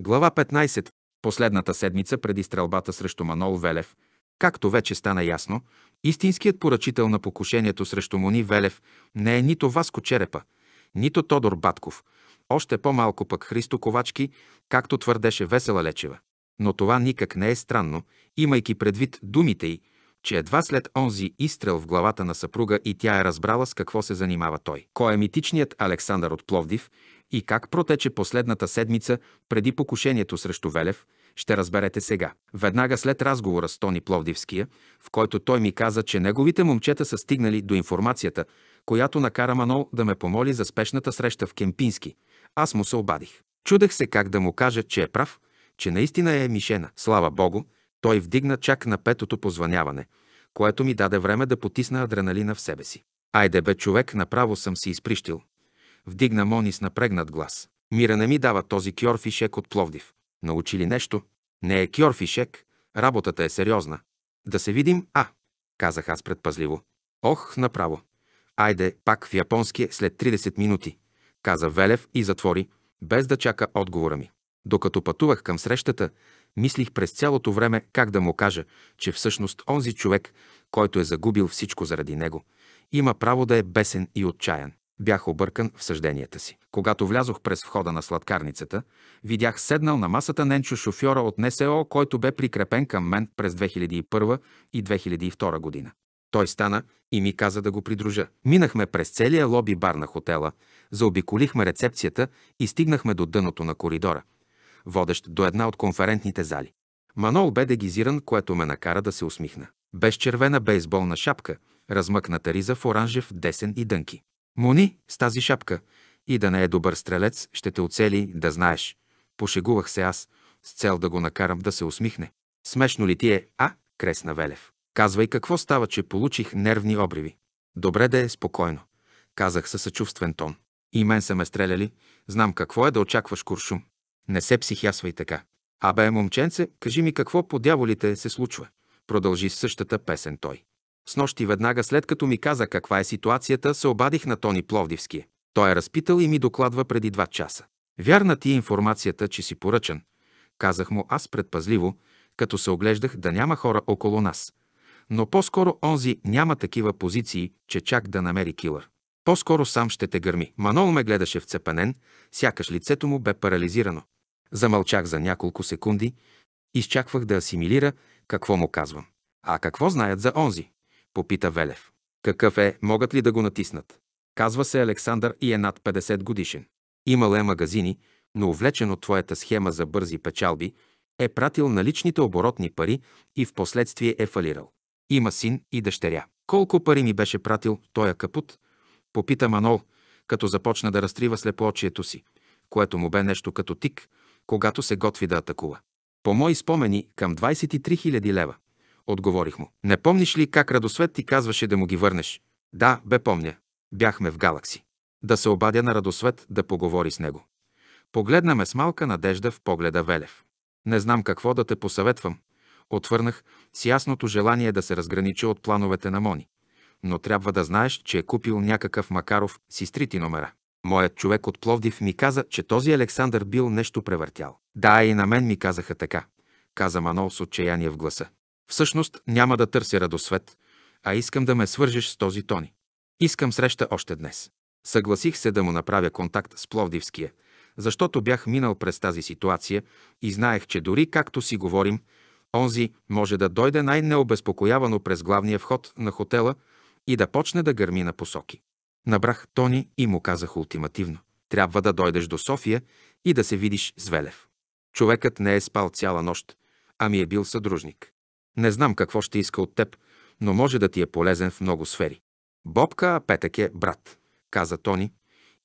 Глава 15. Последната седмица преди стрелбата срещу Манол Велев, както вече стана ясно, истинският поръчител на покушението срещу Мони Велев не е нито Васко Черепа, нито Тодор Батков, още по-малко пък Христо Ковачки, както твърдеше Весела Лечева. Но това никак не е странно, имайки предвид думите й, че едва след онзи изстрел в главата на съпруга и тя е разбрала с какво се занимава той. Кой е митичният Александър от Пловдив и как протече последната седмица преди покушението срещу Велев, ще разберете сега. Веднага след разговора с Тони Пловдивския, в който той ми каза, че неговите момчета са стигнали до информацията, която накара Манол да ме помоли за спешната среща в Кемпински, аз му се обадих. Чудех се как да му кажа, че е прав, че наистина е мишена. Слава Богу, той вдигна чак на петото позваняване, което ми даде време да потисна адреналина в себе си. Айде бе, човек, направо съм се изприщил. Вдигна Мони с напрегнат глас. Мира не ми дава този кьорфишек от Пловдив. Научи ли нещо? Не е кьорфишек. Работата е сериозна. Да се видим, а, казах аз предпазливо. Ох, направо. Айде, пак в японски е след 30 минути, каза Велев и затвори, без да чака отговора ми. Докато пътувах към срещата, мислих през цялото време как да му кажа, че всъщност онзи човек, който е загубил всичко заради него, има право да е бесен и отчаян. Бях объркан в съжденията си. Когато влязох през входа на сладкарницата, видях седнал на масата Ненчо шофьора от НСО, който бе прикрепен към мен през 2001 и 2002 година. Той стана и ми каза да го придружа. Минахме през целия лоби бар на хотела, заобиколихме рецепцията и стигнахме до дъното на коридора, водещ до една от конферентните зали. Манол бе дегизиран, което ме накара да се усмихна. Без червена бейсболна шапка, размъкната риза в оранжев десен и дънки. Мони с тази шапка и да не е добър стрелец, ще те оцели да знаеш. Пошегувах се аз, с цел да го накарам да се усмихне. Смешно ли ти е, а, Кресна Велев? Казвай какво става, че получих нервни обриви. Добре да е спокойно, казах със съчувствен тон. И мен са ме стреляли, знам какво е да очакваш куршум. Не се психясвай така. Абе, момченце, кажи ми какво по дяволите се случва. Продължи същата песен той. С нощи веднага след като ми каза каква е ситуацията, се обадих на Тони Пловдивски. Той е разпитал и ми докладва преди два часа. Вярна ти е информацията, че си поръчан. Казах му аз предпазливо, като се оглеждах да няма хора около нас. Но по-скоро онзи няма такива позиции, че чак да намери килър. По-скоро сам ще те гърми. Манол ме гледаше вцепенен, сякаш лицето му бе парализирано. Замълчах за няколко секунди, изчаквах да асимилира какво му казвам. А какво знаят за онзи? Попита Велев. Какъв е, могат ли да го натиснат? Казва се Александър и е над 50 годишен. Имал е магазини, но увлечен от твоята схема за бързи печалби, е пратил наличните оборотни пари и в последствие е фалирал. Има син и дъщеря. Колко пари ми беше пратил тоя е капут? Попита Манол, като започна да разтрива слепоочието си, което му бе нещо като тик, когато се готви да атакува. По мои спомени, към 23 000 лева отговорих му. Не помниш ли как Радосвет ти казваше да му ги върнеш? Да, бе помня. Бяхме в Галакси. Да се обадя на Радосвет да поговори с него. Погледна ме с малка надежда в погледа Велев. Не знам какво да те посъветвам. Отвърнах с ясното желание да се разгранича от плановете на Мони. Но трябва да знаеш, че е купил някакъв Макаров с изтрити номера. Моят човек от Пловдив ми каза, че този Александър бил нещо превъртял. Да, и на мен ми казаха така, каза Манол с отчаяние в гласа. Всъщност няма да търся радосвет, а искам да ме свържеш с този Тони. Искам среща още днес. Съгласих се да му направя контакт с Пловдивския, защото бях минал през тази ситуация и знаех, че дори както си говорим, онзи може да дойде най-необезпокоявано през главния вход на хотела и да почне да гърми на посоки. Набрах Тони и му казах ултимативно. Трябва да дойдеш до София и да се видиш с Велев. Човекът не е спал цяла нощ, ами е бил съдружник. Не знам какво ще иска от теб, но може да ти е полезен в много сфери. Бобка, а Петък е брат, каза Тони.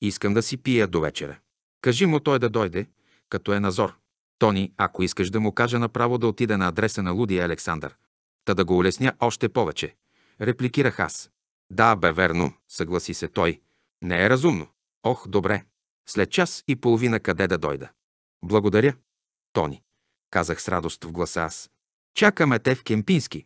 Искам да си пия до вечера. Кажи му той да дойде, като е назор. Тони, ако искаш да му кажа направо да отида на адреса на Лудия Александър. Та да го улесня още повече. Репликирах аз. Да, бе, верно, съгласи се той. Не е разумно. Ох, добре. След час и половина къде да дойда? Благодаря. Тони, казах с радост в гласа аз. Чакаме те в Кемпински.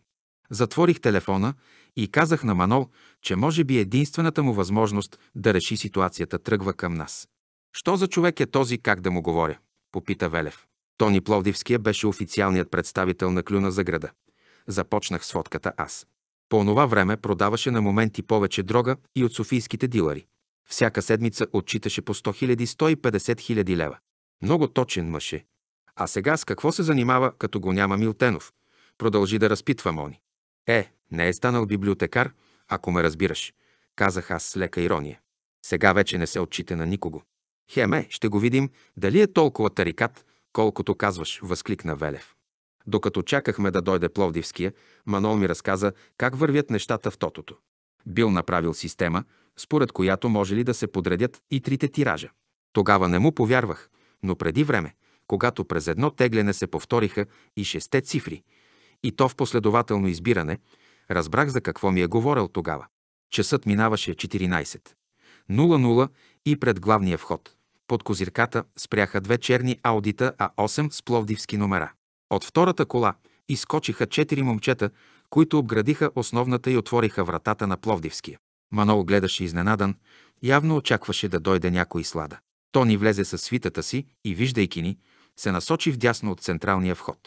Затворих телефона и казах на Манол, че може би единствената му възможност да реши ситуацията тръгва към нас. Що за човек е този, как да му говоря? Попита Велев. Тони Пловдивския беше официалният представител на клюна за града. Започнах с фотката аз. По онова време продаваше на моменти повече дрога и от софийските дилари. Всяка седмица отчиташе по 100 000, 150 000 лева. Много точен мъж е, а сега с какво се занимава, като го няма Милтенов? Продължи да разпитва Мони. Е, не е станал библиотекар, ако ме разбираш, казах аз с лека ирония. Сега вече не се отчита на никого. Хеме, ще го видим, дали е толкова тарикат, колкото казваш, възкликна Велев. Докато чакахме да дойде Пловдивския, Манол ми разказа как вървят нещата в тотото. Бил направил система, според която може ли да се подредят и трите тиража. Тогава не му повярвах, но преди време, когато през едно теглене се повториха и шесте цифри, и то в последователно избиране, разбрах за какво ми е говорил тогава. Часът минаваше 14, 0,0 и пред главния вход. Под козирката спряха две черни аудита А8 с пловдивски номера. От втората кола изкочиха четири момчета, които обградиха основната и отвориха вратата на Пловдивския. Манол гледаше изненадан, явно очакваше да дойде някой слада. То ни влезе със свитата си и, виждайки ни, се насочи вдясно от централния вход.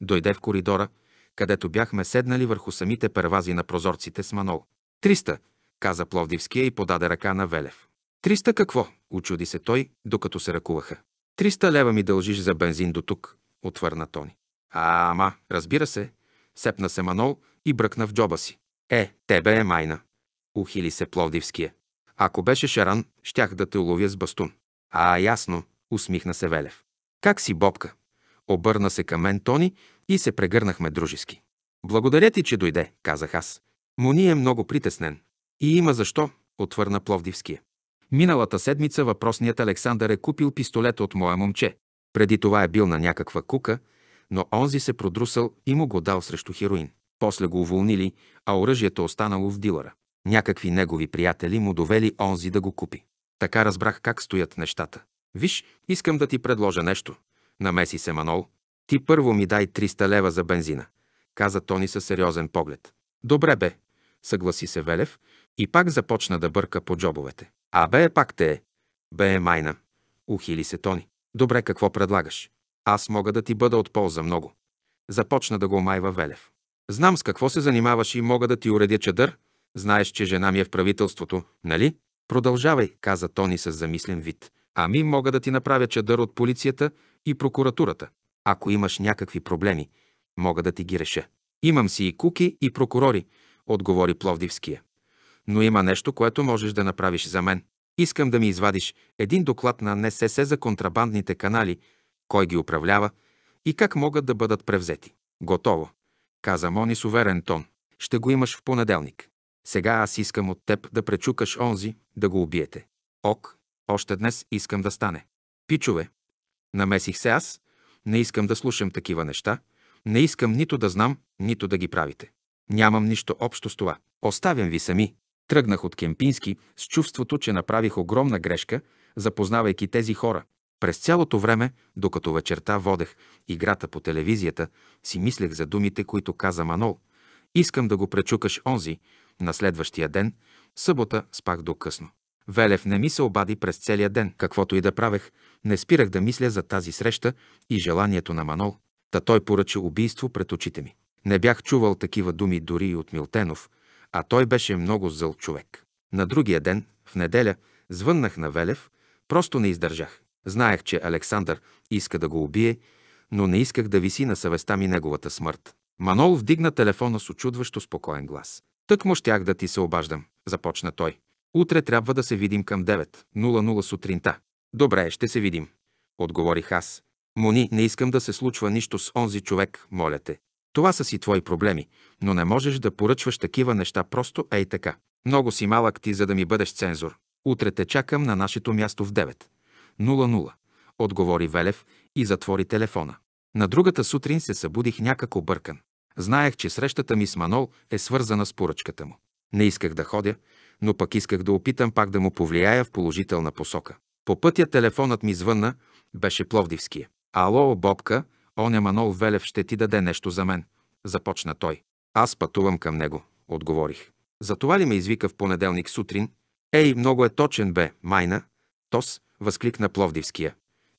Дойде в коридора, където бяхме седнали върху самите первази на прозорците с Манол. Триста, каза Пловдивския и подаде ръка на Велев. Триста какво? очуди се той, докато се ръкуваха. Триста лева ми дължиш за бензин до тук, отвърна Тони. А, ама, разбира се, сепна се Манол и бръкна в джоба си. Е, тебе е майна, ухили се Пловдивския. Ако беше Шаран, щях да те уловя с бастун. А, ясно, усмихна се Велев. Как си, Бобка? Обърна се към мен Тони и се прегърнахме дружески. Благодаря ти, че дойде, казах аз. Мони е много притеснен. И има защо, отвърна Пловдивския. Миналата седмица въпросният Александър е купил пистолет от моя момче. Преди това е бил на някаква кука, но онзи се продрусал и му го дал срещу хероин. После го уволнили, а оръжието останало в дилъра. Някакви негови приятели му довели онзи да го купи. Така разбрах как стоят нещата. Виж, искам да ти предложа нещо. Намеси се Манол. Ти първо ми дай 300 лева за бензина, каза Тони със сериозен поглед. Добре бе, съгласи се Велев и пак започна да бърка по джобовете. А бе, пак те е. Бе, майна. Ухили се Тони. Добре, какво предлагаш? Аз мога да ти бъда от полза много. Започна да го майва Велев. Знам с какво се занимаваш и мога да ти уредя чадър. Знаеш, че жена ми е в правителството, нали? Продължавай, каза Тони с замислен вид. Ами мога да ти направя чадър от полицията и прокуратурата. Ако имаш някакви проблеми, мога да ти ги реша. Имам си и куки, и прокурори, отговори Пловдивския. Но има нещо, което можеш да направиш за мен. Искам да ми извадиш един доклад на НСС за контрабандните канали, кой ги управлява и как могат да бъдат превзети. Готово, каза Мони с уверен тон. Ще го имаш в понеделник. Сега аз искам от теб да пречукаш онзи, да го убиете. Ок, още днес искам да стане. Пичове, намесих се аз, не искам да слушам такива неща, не искам нито да знам, нито да ги правите. Нямам нищо общо с това. Оставям ви сами. Тръгнах от Кемпински с чувството, че направих огромна грешка, запознавайки тези хора. През цялото време, докато вечерта водех играта по телевизията, си мислех за думите, които каза Манол. Искам да го пречукаш онзи. На следващия ден, събота, спах до късно. Велев не ми се обади през целия ден. Каквото и да правех, не спирах да мисля за тази среща и желанието на Манол. Та той поръча убийство пред очите ми. Не бях чувал такива думи дори и от Милтенов, а той беше много зъл човек. На другия ден, в неделя, звъннах на Велев, просто не издържах. Знаех, че Александър иска да го убие, но не исках да виси на съвестта ми неговата смърт. Манол вдигна телефона с очудващо спокоен глас. Тък му щях да ти се обаждам, започна той. Утре трябва да се видим към 9.00 сутринта. Добре, ще се видим. Отговорих аз. Мони, не искам да се случва нищо с онзи човек, моля те. Това са си твои проблеми, но не можеш да поръчваш такива неща просто ей така. Много си малък ти, за да ми бъдеш цензор. Утре те чакам на нашето място в 9.00. Отговори Велев и затвори телефона. На другата сутрин се събудих някак объркан. Знаех, че срещата ми с Манол е свързана с поръчката му. Не исках да ходя, но пък исках да опитам пак да му повлияя в положителна посока. По пътя телефонът ми звънна, беше Пловдивския. Ало, Бобка, оня Манол Велев ще ти даде нещо за мен, започна той. Аз пътувам към него, отговорих. Затова ли ме извика в понеделник сутрин? Ей, много е точен бе, майна. Тос, възкликна Пловдивския.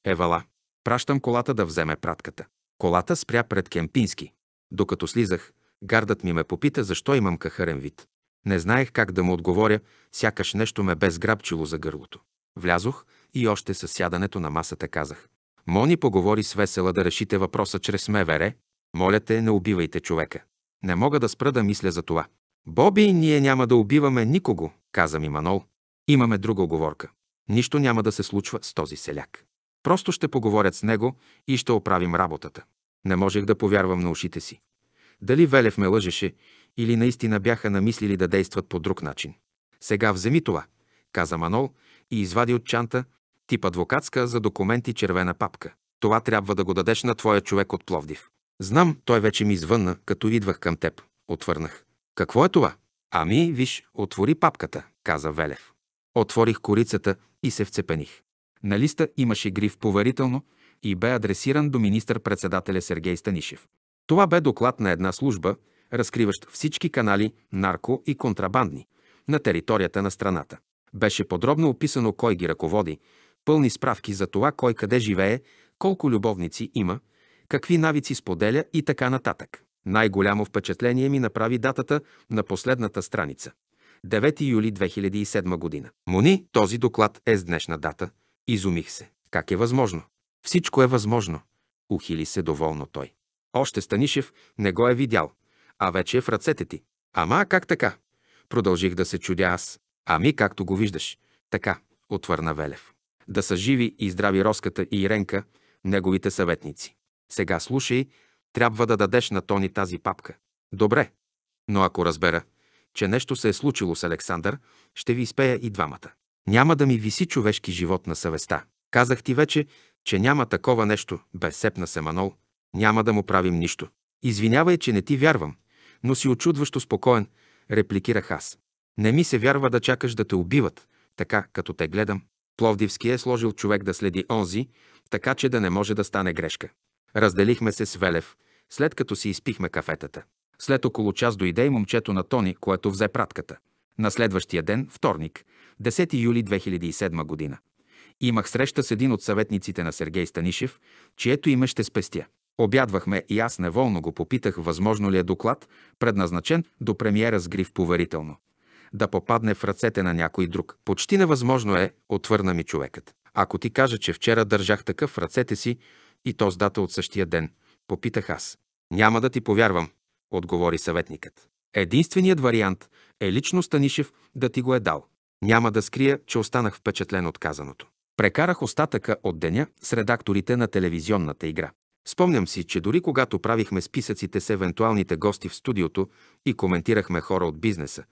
Евала. Пращам колата да вземе пратката. Колата спря пред Кемпински. Докато слизах, гардът ми ме попита защо имам кахарен вид. Не знаех как да му отговоря, сякаш нещо ме бе сграбчило за гърлото. Влязох и още със сядането на масата казах. Мони поговори с Весела да решите въпроса чрез Мевере. Моля те, не убивайте човека. Не мога да спра да мисля за това. Боби, ние няма да убиваме никого, каза ми Манол. Имаме друга оговорка. Нищо няма да се случва с този селяк. Просто ще поговорят с него и ще оправим работата. Не можех да повярвам на ушите си. Дали Велев ме лъжеше или наистина бяха намислили да действат по друг начин. Сега вземи това, каза Манол и извади от чанта тип адвокатска за документи червена папка. Това трябва да го дадеш на твоя човек от Пловдив. Знам, той вече ми извънна, като идвах към теб. Отвърнах. Какво е това? Ами, виж, отвори папката, каза Велев. Отворих корицата и се вцепених. На листа имаше гриф поверително и бе адресиран до министър-председателя Сергей Станишев. Това бе доклад на една служба, разкриващ всички канали, нарко и контрабандни, на територията на страната. Беше подробно описано кой ги ръководи, пълни справки за това кой къде живее, колко любовници има, какви навици споделя и така нататък. Най-голямо впечатление ми направи датата на последната страница. 9 юли 2007 година. Мони, този доклад е с днешна дата. Изумих се. Как е възможно? Всичко е възможно. Ухили се доволно той. Още Станишев не го е видял а вече е в ръцете ти. Ама как така? Продължих да се чудя аз. Ами както го виждаш. Така, отвърна Велев. Да са живи и здрави Роската и Иренка, неговите съветници. Сега слушай, трябва да дадеш на Тони тази папка. Добре, но ако разбера, че нещо се е случило с Александър, ще ви изпея и двамата. Няма да ми виси човешки живот на съвестта. Казах ти вече, че няма такова нещо, безсепна се Манол. Няма да му правим нищо. Извинявай, че не ти вярвам, но си очудващо спокоен, репликирах аз. Не ми се вярва да чакаш да те убиват, така като те гледам. Пловдивски е сложил човек да следи онзи, така че да не може да стане грешка. Разделихме се с Велев, след като си изпихме кафетата. След около час дойде и момчето на Тони, което взе пратката. На следващия ден, вторник, 10 юли 2007 година, имах среща с един от съветниците на Сергей Станишев, чието име ще спестя. Обядвахме и аз неволно го попитах, възможно ли е доклад, предназначен до премиера с гриф поверително. Да попадне в ръцете на някой друг. Почти невъзможно е, отвърна ми човекът. Ако ти кажа, че вчера държах такъв в ръцете си и то с дата от същия ден, попитах аз. Няма да ти повярвам, отговори съветникът. Единственият вариант е лично Станишев да ти го е дал. Няма да скрия, че останах впечатлен от казаното. Прекарах остатъка от деня с редакторите на телевизионната игра. Спомням си, че дори когато правихме списъците с евентуалните гости в студиото и коментирахме хора от бизнеса,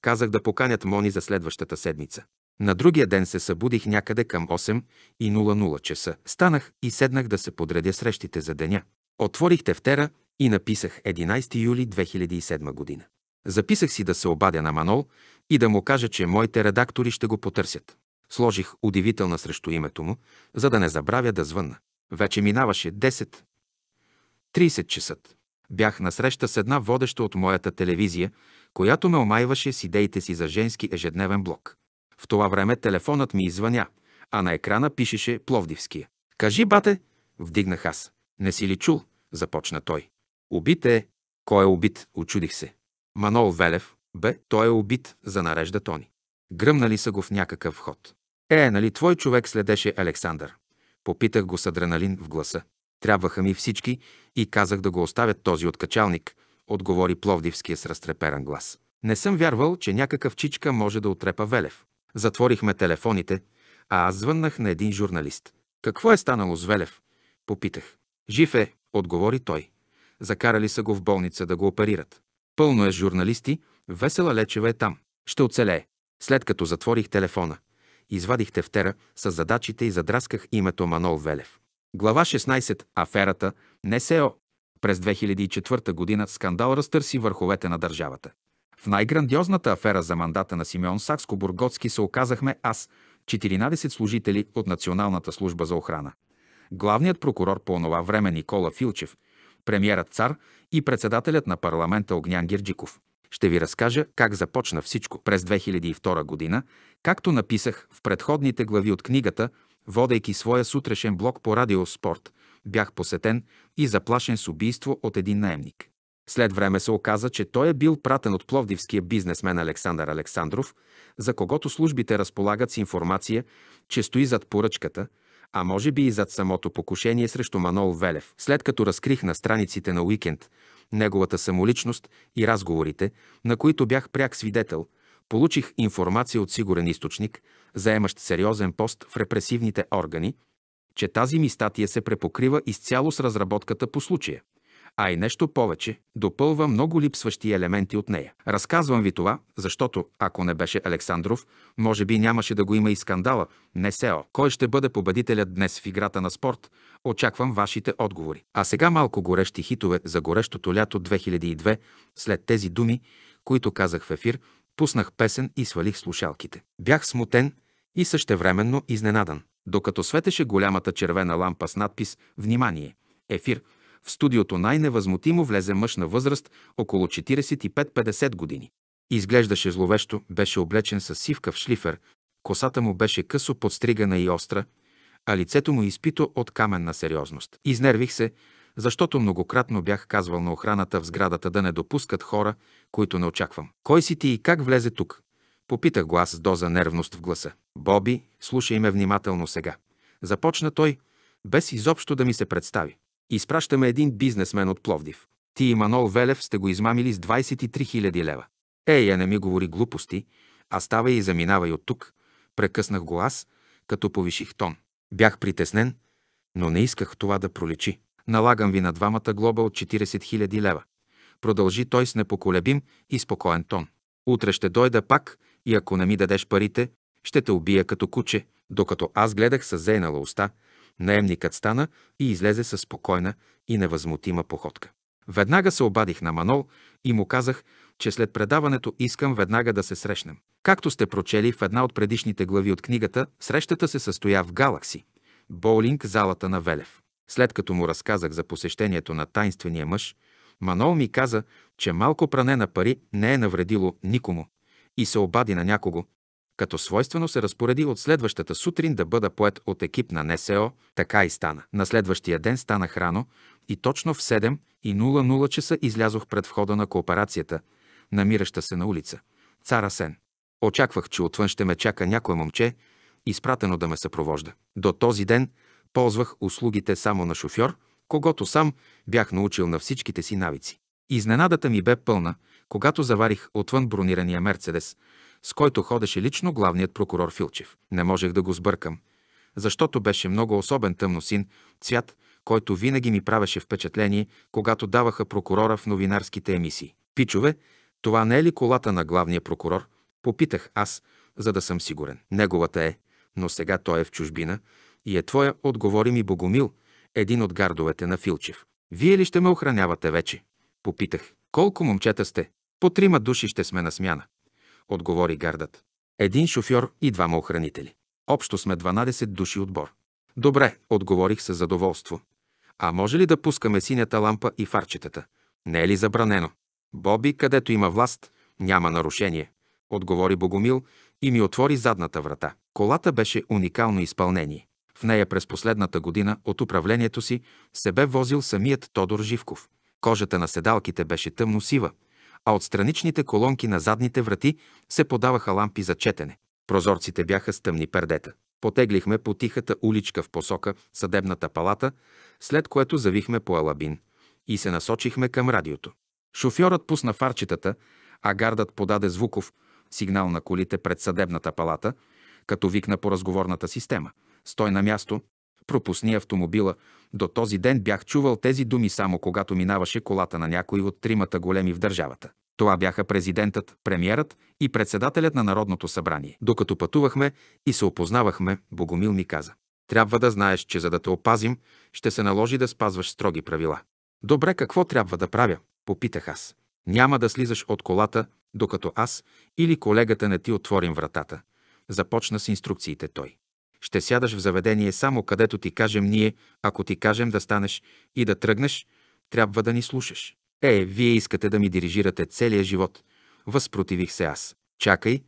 казах да поканят Мони за следващата седмица. На другия ден се събудих някъде към 8 и 00 часа. Станах и седнах да се подредя срещите за деня. Отворих тефтера и написах 11 юли 2007 година. Записах си да се обадя на Манол и да му кажа, че моите редактори ще го потърсят. Сложих удивителна срещу името му, за да не забравя да звънна. Вече минаваше 10. 30 часа. Бях насреща с една водеща от моята телевизия, която ме омайваше с идеите си за женски ежедневен блок. В това време телефонът ми извъня, а на екрана пишеше Пловдивския. «Кажи, бате!» – вдигнах аз. «Не си ли чул?» – започна той. «Убит е!» «Кой е убит?» – очудих се. «Манол Велев, бе, той е убит», – занарежда Тони. Гръмнали са го в някакъв ход. Е, нали твой човек следеше Александър? Попитах го с адреналин в гласа. Трябваха ми всички и казах да го оставят този откачалник, отговори Пловдивския с разтреперан глас. Не съм вярвал, че някакъв чичка може да отрепа Велев. Затворихме телефоните, а аз звъннах на един журналист. Какво е станало с Велев? Попитах. Жив е, отговори той. Закарали са го в болница да го оперират. Пълно е с журналисти, Весела Лечева е там. Ще оцелее. След като затворих телефона извадих тефтера с задачите и задрасках името Манол Велев. Глава 16. Аферата НСО. През 2004 година скандал разтърси върховете на държавата. В най-грандиозната афера за мандата на Симеон Сакско-Бургоцки се оказахме аз, 14 служители от Националната служба за охрана. Главният прокурор по онова време Никола Филчев, премьерът Цар и председателят на парламента Огнян Гирджиков. Ще ви разкажа как започна всичко през 2002 година, както написах в предходните глави от книгата, водейки своя сутрешен блог по Радио Спорт, бях посетен и заплашен с убийство от един наемник. След време се оказа, че той е бил пратен от пловдивския бизнесмен Александър Александров, за когото службите разполагат с информация, че стои зад поръчката, а може би и зад самото покушение срещу Манол Велев. След като разкрих на страниците на Уикенд неговата самоличност и разговорите, на които бях пряк свидетел, получих информация от сигурен източник, заемащ сериозен пост в репресивните органи, че тази ми статия се препокрива изцяло с разработката по случая а и нещо повече – допълва много липсващи елементи от нея. Разказвам ви това, защото, ако не беше Александров, може би нямаше да го има и скандала, не СЕО. Кой ще бъде победителят днес в играта на спорт? Очаквам вашите отговори. А сега малко горещи хитове за горещото лято 2002. След тези думи, които казах в ефир, пуснах песен и свалих слушалките. Бях смутен и същевременно изненадан. Докато светеше голямата червена лампа с надпис «Внимание! Ефир!» в студиото най-невъзмутимо влезе мъж на възраст около 45-50 години. Изглеждаше зловещо, беше облечен с сивка в шлифер, косата му беше късо подстригана и остра, а лицето му изпито от каменна сериозност. Изнервих се, защото многократно бях казвал на охраната в сградата да не допускат хора, които не очаквам. Кой си ти и как влезе тук? Попитах Глас с доза нервност в гласа. Боби, слушай ме внимателно сега. Започна той, без изобщо да ми се представи. Изпращаме един бизнесмен от Пловдив. Ти и Манол Велев сте го измамили с 23 000 лева. Ей, а е, не ми говори глупости, а ставай и заминавай от тук. Прекъснах го аз, като повиших тон. Бях притеснен, но не исках това да проличи. Налагам ви на двамата глоба от 40 000 лева. Продължи той с непоколебим и спокоен тон. Утре ще дойда пак и ако не ми дадеш парите, ще те убия като куче, докато аз гледах със зейнала уста – Наемникът стана и излезе със спокойна и невъзмутима походка. Веднага се обадих на Манол и му казах, че след предаването искам веднага да се срещнем. Както сте прочели в една от предишните глави от книгата, срещата се състоя в Галакси, боулинг залата на Велев. След като му разказах за посещението на тайнствения мъж, Манол ми каза, че малко пране на пари не е навредило никому и се обади на някого, като свойствено се разпореди от следващата сутрин да бъда поет от екип на НСО, така и стана. На следващия ден станах рано и точно в 7 и 00 часа излязох пред входа на кооперацията, намираща се на улица Цара Сен. Очаквах, че отвън ще ме чака някое момче, изпратено да ме съпровожда. До този ден ползвах услугите само на шофьор, когато сам бях научил на всичките си навици. Изненадата ми бе пълна, когато заварих отвън бронирания Мерцедес – с който ходеше лично главният прокурор Филчев. Не можех да го сбъркам, защото беше много особен тъмносин, цвят, който винаги ми правеше впечатление, когато даваха прокурора в новинарските емисии. Пичове, това не е ли колата на главния прокурор? Попитах аз, за да съм сигурен. Неговата е, но сега той е в чужбина и е твоя, отговори ми Богомил, един от гардовете на Филчев. Вие ли ще ме охранявате вече? Попитах. Колко момчета сте? По трима души ще сме на смяна отговори гардът. Един шофьор и двама охранители. Общо сме 12 души отбор. Добре, отговорих с задоволство. А може ли да пускаме синята лампа и фарчетата? Не е ли забранено? Боби, където има власт, няма нарушение, отговори Богомил и ми отвори задната врата. Колата беше уникално изпълнение. В нея през последната година от управлението си се бе возил самият Тодор Живков. Кожата на седалките беше тъмно-сива, а от страничните колонки на задните врати се подаваха лампи за четене. Прозорците бяха с тъмни пердета. Потеглихме по тихата уличка в посока съдебната палата, след което завихме по Алабин и се насочихме към радиото. Шофьорът пусна фарчетата, а гардът подаде звуков сигнал на колите пред съдебната палата, като викна по разговорната система. Стой на място, пропусни автомобила. До този ден бях чувал тези думи само когато минаваше колата на някой от тримата големи в държавата. Това бяха президентът, премиерът и председателят на Народното събрание. Докато пътувахме и се опознавахме, Богомил ми каза. Трябва да знаеш, че за да те опазим, ще се наложи да спазваш строги правила. Добре, какво трябва да правя? Попитах аз. Няма да слизаш от колата, докато аз или колегата не ти отворим вратата. Започна с инструкциите той. Ще сядаш в заведение само където ти кажем ние, ако ти кажем да станеш и да тръгнеш, трябва да ни слушаш. Е, вие искате да ми дирижирате целия живот. Възпротивих се аз. Чакай,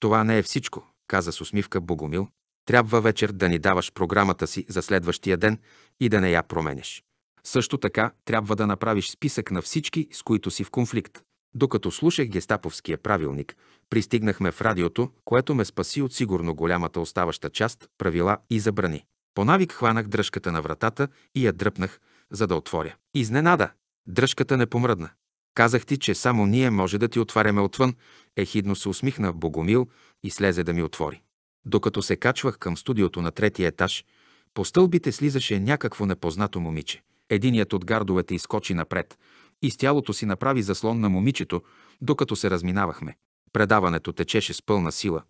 това не е всичко, каза с усмивка Богомил. Трябва вечер да ни даваш програмата си за следващия ден и да не я променеш. Също така трябва да направиш списък на всички, с които си в конфликт. Докато слушах гестаповския правилник, пристигнахме в радиото, което ме спаси от сигурно голямата оставаща част, правила и забрани. По навик хванах дръжката на вратата и я дръпнах, за да отворя. Изненада! Дръжката не помръдна. Казах ти, че само ние може да ти отваряме отвън, ехидно се усмихна Богомил и слезе да ми отвори. Докато се качвах към студиото на третия етаж, по стълбите слизаше някакво непознато момиче. Единият от гардовете изкочи напред, и с тялото си направи заслон на момичето, докато се разминавахме. Предаването течеше с пълна сила,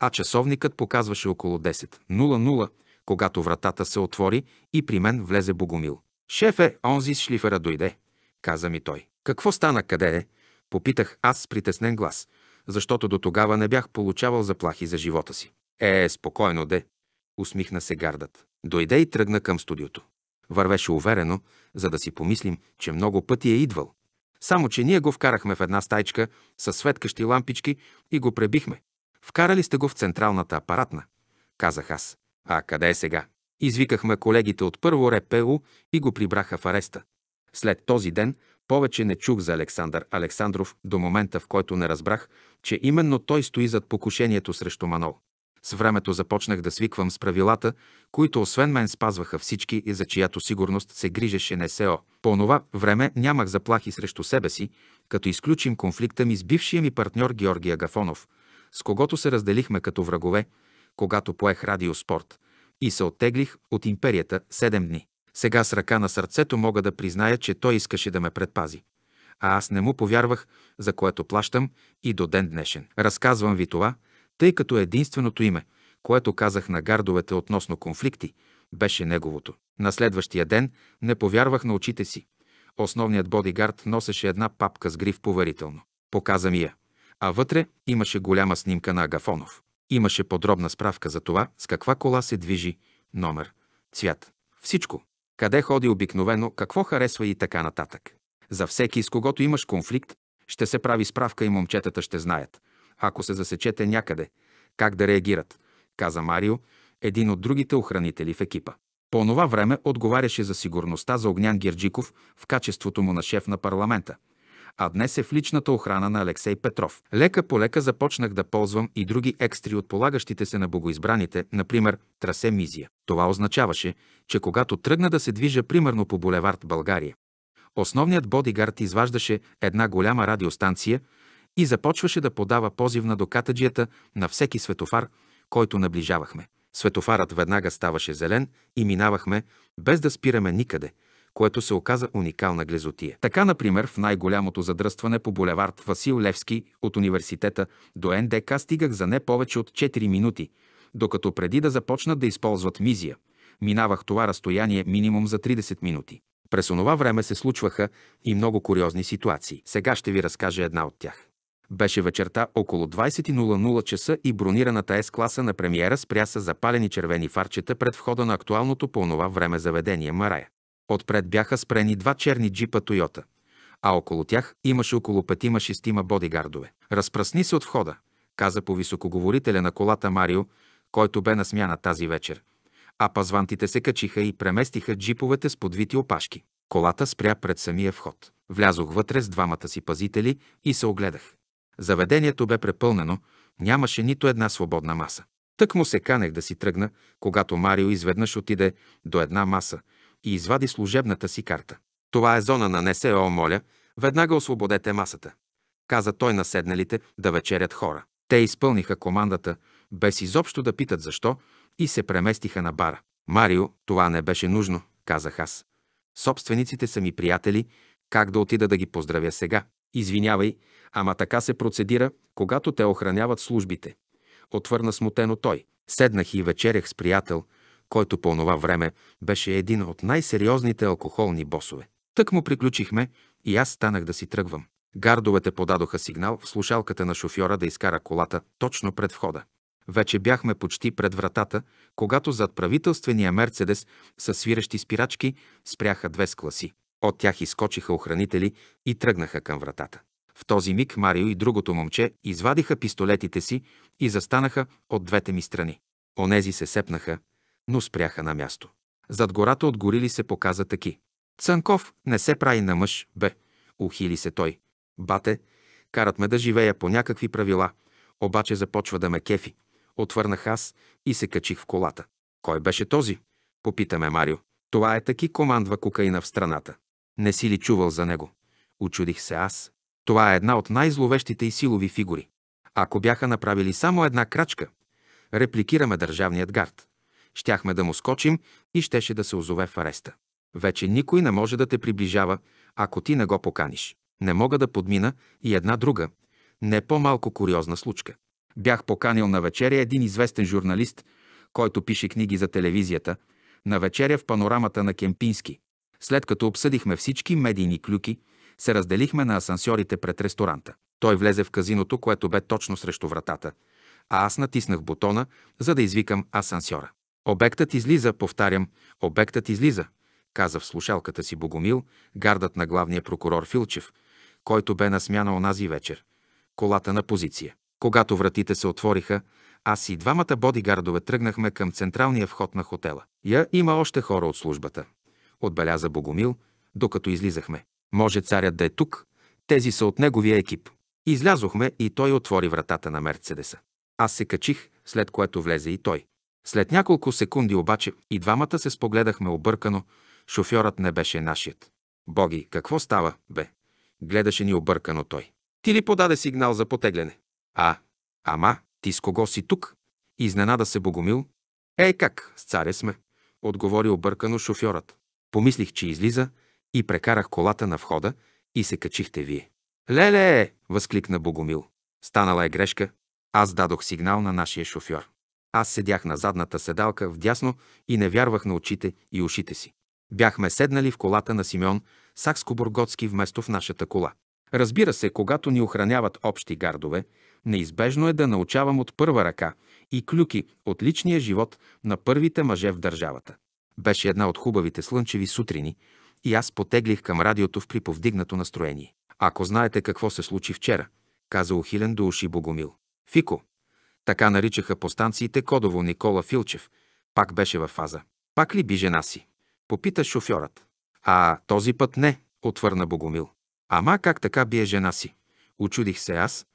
а часовникът показваше около 10.00, когато вратата се отвори и при мен влезе Богомил. «Шефе, онзи с шлифера дойде», каза ми той. «Какво стана, къде е?» Попитах аз с притеснен глас, защото до тогава не бях получавал заплахи за живота си. «Е, спокойно де», усмихна се гардът. Дойде и тръгна към студиото. Вървеше уверено, за да си помислим, че много пъти е идвал. Само, че ние го вкарахме в една стайчка с светкащи лампички и го пребихме. Вкарали сте го в централната апаратна, казах аз. А къде е сега? Извикахме колегите от първо РПУ и го прибраха в ареста. След този ден повече не чух за Александър Александров до момента, в който не разбрах, че именно той стои зад покушението срещу Манол. С времето започнах да свиквам с правилата, които освен мен спазваха всички и за чиято сигурност се грижеше НСО. По това време нямах заплахи срещу себе си, като изключим конфликта ми с бившия ми партньор Георги Агафонов, с когото се разделихме като врагове, когато поех радиоспорт и се оттеглих от империята 7 дни. Сега с ръка на сърцето мога да призная, че той искаше да ме предпази. А аз не му повярвах, за което плащам и до ден днешен. Разказвам ви това – тъй като единственото име, което казах на гардовете относно конфликти, беше неговото. На следващия ден не повярвах на очите си. Основният бодигард носеше една папка с гриф поверително. Показа ми я. А вътре имаше голяма снимка на Агафонов. Имаше подробна справка за това с каква кола се движи, номер, цвят, всичко. Къде ходи обикновено, какво харесва и така нататък. За всеки, с когото имаш конфликт, ще се прави справка и момчетата ще знаят – ако се засечете някъде, как да реагират, каза Марио, един от другите охранители в екипа. По това време отговаряше за сигурността за Огнян Герджиков в качеството му на шеф на парламента, а днес е в личната охрана на Алексей Петров. Лека по лека започнах да ползвам и други екстри от полагащите се на богоизбраните, например трасе Мизия. Това означаваше, че когато тръгна да се движа примерно по булевард България, основният бодигард изваждаше една голяма радиостанция и започваше да подава позивна до катаджията на всеки светофар, който наближавахме. Светофарът веднага ставаше зелен и минавахме, без да спираме никъде, което се оказа уникална глезотия. Така, например, в най-голямото задръстване по булевард Васил Левски от университета до НДК стигах за не повече от 4 минути, докато преди да започнат да използват мизия, минавах това разстояние минимум за 30 минути. През онова време се случваха и много куриозни ситуации. Сега ще ви разкажа една от тях. Беше вечерта около 20.00 часа и бронираната С-класа на премиера спря с запалени червени фарчета пред входа на актуалното по това време заведение Марая. Отпред бяха спрени два черни джипа Тойота, а около тях имаше около петима-шестима бодигардове. Разпръсни се от входа, каза по високоговорителя на колата Марио, който бе на смяна тази вечер. А пазвантите се качиха и преместиха джиповете с подвити опашки. Колата спря пред самия вход. Влязох вътре с двамата си пазители и се огледах. Заведението бе препълнено, нямаше нито една свободна маса. Тък му се канех да си тръгна, когато Марио изведнъж отиде до една маса и извади служебната си карта. Това е зона на НСО, моля, веднага освободете масата. Каза той на седналите да вечерят хора. Те изпълниха командата, без изобщо да питат защо, и се преместиха на бара. Марио, това не беше нужно, казах аз. Собствениците са ми приятели, как да отида да ги поздравя сега? Извинявай, ама така се процедира, когато те охраняват службите. Отвърна смутено той. Седнах и вечерях с приятел, който по онова време беше един от най-сериозните алкохолни босове. Тък му приключихме и аз станах да си тръгвам. Гардовете подадоха сигнал в слушалката на шофьора да изкара колата точно пред входа. Вече бяхме почти пред вратата, когато зад правителствения Мерцедес със свирещи спирачки спряха две скласи. От тях изкочиха охранители и тръгнаха към вратата. В този миг Марио и другото момче извадиха пистолетите си и застанаха от двете ми страни. Онези се сепнаха, но спряха на място. Зад гората от горили се показа таки. Цанков не се прави на мъж, бе, ухили се той. Бате, карат ме да живея по някакви правила, обаче започва да ме кефи. Отвърнах аз и се качих в колата. Кой беше този? Попитаме Марио. Това е таки командва кокаина в страната. Не си ли чувал за него? Очудих се аз. Това е една от най-зловещите и силови фигури. Ако бяха направили само една крачка, репликираме държавният гард. Щяхме да му скочим и щеше да се озове в ареста. Вече никой не може да те приближава, ако ти не го поканиш. Не мога да подмина и една друга, не по-малко куриозна случка. Бях поканил на вечеря един известен журналист, който пише книги за телевизията, на вечеря в панорамата на Кемпински. След като обсъдихме всички медийни клюки, се разделихме на асансьорите пред ресторанта. Той влезе в казиното, което бе точно срещу вратата, а аз натиснах бутона, за да извикам асансьора. Обектът излиза, повтарям, обектът излиза, каза в слушалката си Богомил, гардът на главния прокурор Филчев, който бе на смяна онази вечер. Колата на позиция. Когато вратите се отвориха, аз и двамата бодигардове тръгнахме към централния вход на хотела. Я има още хора от службата отбеляза Богомил, докато излизахме. Може царят да е тук, тези са от неговия екип. Излязохме и той отвори вратата на Мерцедеса. Аз се качих, след което влезе и той. След няколко секунди обаче и двамата се спогледахме объркано, шофьорът не беше нашият. Боги, какво става, бе? Гледаше ни объркано той. Ти ли подаде сигнал за потегляне? А, ама, ти с кого си тук? Изненада се Богомил. Ей как, с царя сме, отговори объркано шофьорът. Помислих, че излиза и прекарах колата на входа и се качихте вие. Леле! възкликна Богомил. Станала е грешка. Аз дадох сигнал на нашия шофьор. Аз седях на задната седалка вдясно и не вярвах на очите и ушите си. Бяхме седнали в колата на Симеон Сакскобургоцки вместо в нашата кола. Разбира се, когато ни охраняват общи гардове, неизбежно е да научавам от първа ръка и клюки от личния живот на първите мъже в държавата. Беше една от хубавите слънчеви сутрини и аз потеглих към радиото в приповдигнато настроение. Ако знаете какво се случи вчера, каза ухилен до уши Богомил. Фико, така наричаха по станциите кодово Никола Филчев, пак беше във фаза. Пак ли би жена си? Попита шофьорът. А този път не, отвърна Богомил. Ама как така бие жена си? Очудих се аз.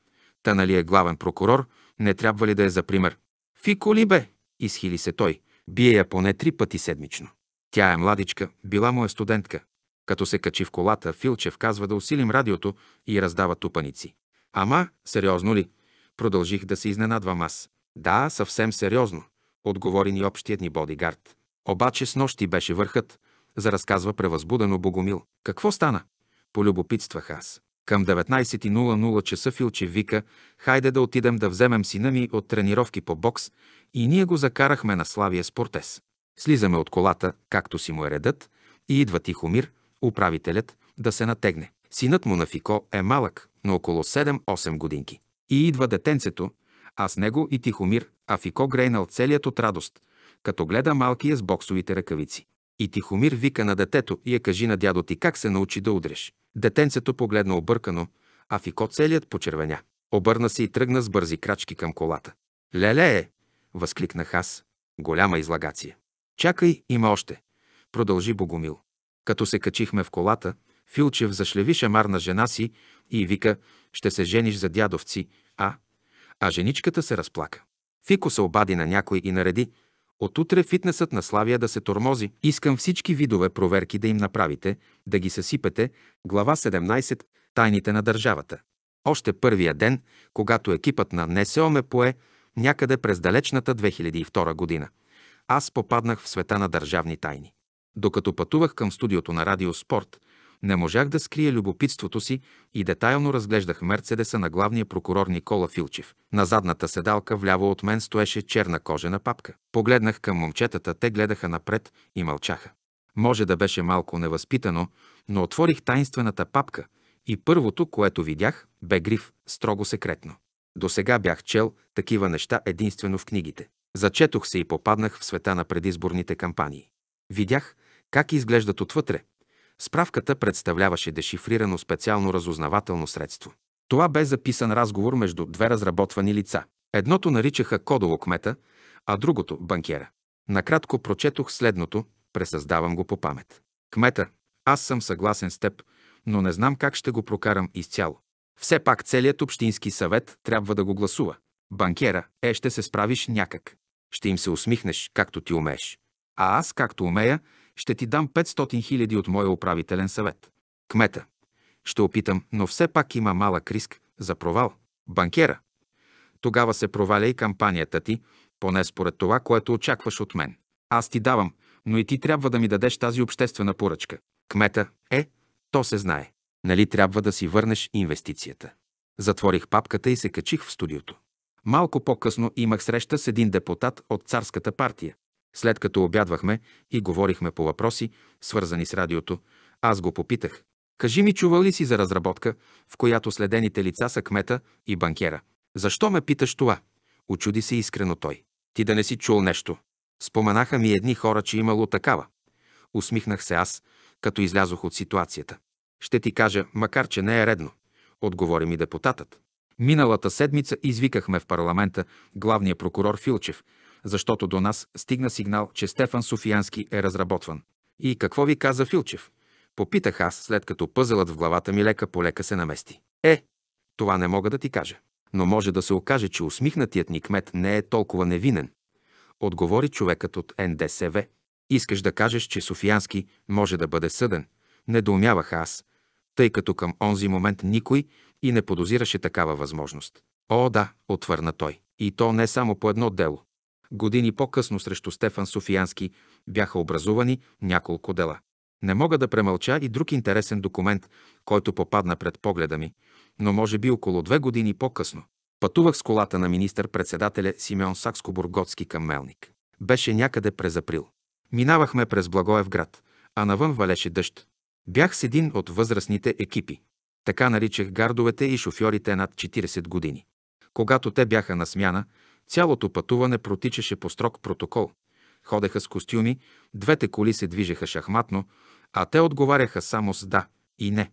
Та нали е главен прокурор, не трябва ли да е за пример? Фико ли бе? Изхили се той. Бие я поне три пъти седмично. Тя е младичка, била моя студентка. Като се качи в колата, Филчев казва да усилим радиото и раздава тупаници. Ама, сериозно ли? Продължих да се изненадвам аз. Да, съвсем сериозно, отговори ни общият ни бодигард. Обаче с нощи беше върхът, за разказва превъзбудено Богомил. Какво стана? Полюбопитствах аз. Към 19.00 часа Филче вика, хайде да отидем да вземем сина ми от тренировки по бокс и ние го закарахме на Славия Спортес. Слизаме от колата, както си му е редът, и идва Тихомир, управителят, да се натегне. Синът му на Фико е малък, но около 7-8 годинки. И идва детенцето, а с него и Тихомир, а Фико грейнал целият от радост, като гледа малкия с боксовите ръкавици. И Тихомир вика на детето и «Е, я кажи на дядо ти как се научи да удреш. Детенцето погледна объркано, а Фико целият почервеня. Обърна се и тръгна с бързи крачки към колата. Леле е, възкликнах аз. Голяма излагация. Чакай, има още. Продължи Богомил. Като се качихме в колата, Филчев зашлеви шамар на жена си и вика, ще се жениш за дядовци, а? А женичката се разплака. Фико се обади на някой и нареди, отутре фитнесът на Славия да се тормози. Искам всички видове проверки да им направите, да ги съсипете. Глава 17. Тайните на държавата. Още първия ден, когато екипът на НСО ме пое, някъде през далечната 2002 година. Аз попаднах в света на държавни тайни. Докато пътувах към студиото на Радио Спорт, не можах да скрия любопитството си и детайлно разглеждах Мерцедеса на главния прокурор Никола Филчев. На задната седалка вляво от мен стоеше черна кожена папка. Погледнах към момчетата, те гледаха напред и мълчаха. Може да беше малко невъзпитано, но отворих тайнствената папка и първото, което видях, бе гриф строго секретно. До сега бях чел такива неща единствено в книгите. Зачетох се и попаднах в света на предизборните кампании. Видях как изглеждат отвътре. Справката представляваше дешифрирано специално разузнавателно средство. Това бе записан разговор между две разработвани лица. Едното наричаха кодово кмета, а другото – банкера. Накратко прочетох следното, пресъздавам го по памет. Кмета, аз съм съгласен с теб, но не знам как ще го прокарам изцяло. Все пак целият общински съвет трябва да го гласува. Банкера, е, ще се справиш някак. Ще им се усмихнеш, както ти умееш. А аз, както умея, ще ти дам 500 хиляди от моя управителен съвет. Кмета, ще опитам, но все пак има малък риск за провал. Банкера, тогава се проваля и кампанията ти, поне според това, което очакваш от мен. Аз ти давам, но и ти трябва да ми дадеш тази обществена поръчка. Кмета, е, то се знае. Нали трябва да си върнеш инвестицията? Затворих папката и се качих в студиото. Малко по-късно имах среща с един депутат от царската партия. След като обядвахме и говорихме по въпроси, свързани с радиото, аз го попитах. Кажи ми, чувал ли си за разработка, в която следените лица са кмета и банкера? Защо ме питаш това? Очуди се искрено той. Ти да не си чул нещо. Споменаха ми едни хора, че имало такава. Усмихнах се аз, като излязох от ситуацията. Ще ти кажа, макар че не е редно, отговори ми депутатът. Миналата седмица извикахме в парламента главния прокурор Филчев, защото до нас стигна сигнал, че Стефан Софиянски е разработван. И какво ви каза Филчев? Попитах аз, след като пъзълът в главата ми лека по лека се намести. Е, това не мога да ти кажа. Но може да се окаже, че усмихнатият ни кмет не е толкова невинен. Отговори човекът от НДСВ. Искаш да кажеш, че Софиянски може да бъде съден – недоумявах аз, тъй като към онзи момент никой и не подозираше такава възможност. О, да, отвърна той. И то не само по едно дело. Години по-късно срещу Стефан Софиянски бяха образувани няколко дела. Не мога да премълча и друг интересен документ, който попадна пред погледа ми, но може би около две години по-късно. Пътувах с колата на министър-председателя Симеон Сакско-Бурготски към Мелник. Беше някъде през април. Минавахме през Благоев град, а навън валеше дъжд. Бях с един от възрастните екипи. Така наричах гардовете и шофьорите над 40 години. Когато те бяха на смяна, цялото пътуване протичаше по строг протокол. Ходеха с костюми, двете коли се движеха шахматно, а те отговаряха само с да и не,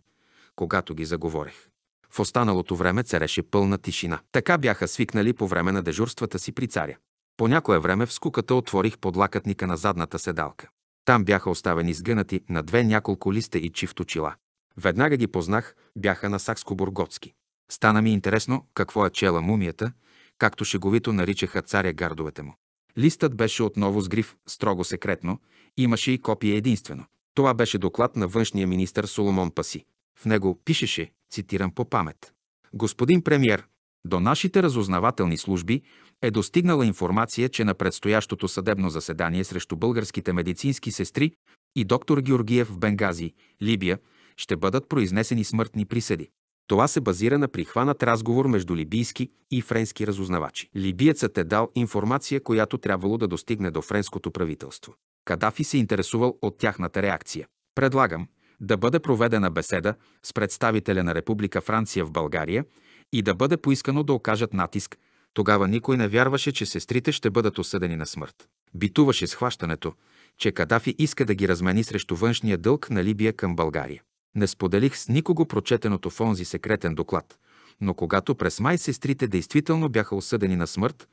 когато ги заговорех. В останалото време цареше пълна тишина. Така бяха свикнали по време на дежурствата си при царя. По някое време в скуката отворих подлакътника на задната седалка. Там бяха оставени сгънати на две няколко листа и чифточила. Веднага ги познах, бяха на Сакско-Бурготски. Стана ми интересно какво е чела мумията, както шеговито наричаха царя гардовете му. Листът беше отново с гриф строго секретно, имаше и копие единствено. Това беше доклад на външния министр Соломон Паси. В него пишеше, цитирам по памет. Господин премьер, до нашите разузнавателни служби е достигнала информация, че на предстоящото съдебно заседание срещу българските медицински сестри и доктор Георгиев в Бенгази, Либия, ще бъдат произнесени смъртни присъди. Това се базира на прихванат разговор между либийски и френски разузнавачи. Либиецът е дал информация, която трябвало да достигне до френското правителство. Кадафи се интересувал от тяхната реакция. Предлагам да бъде проведена беседа с представителя на Република Франция в България и да бъде поискано да окажат натиск тогава никой не вярваше, че сестрите ще бъдат осъдени на смърт. Битуваше схващането, че Кадафи иска да ги размени срещу външния дълг на Либия към България. Не споделих с никого прочетеното в онзи секретен доклад, но когато през май сестрите действително бяха осъдени на смърт,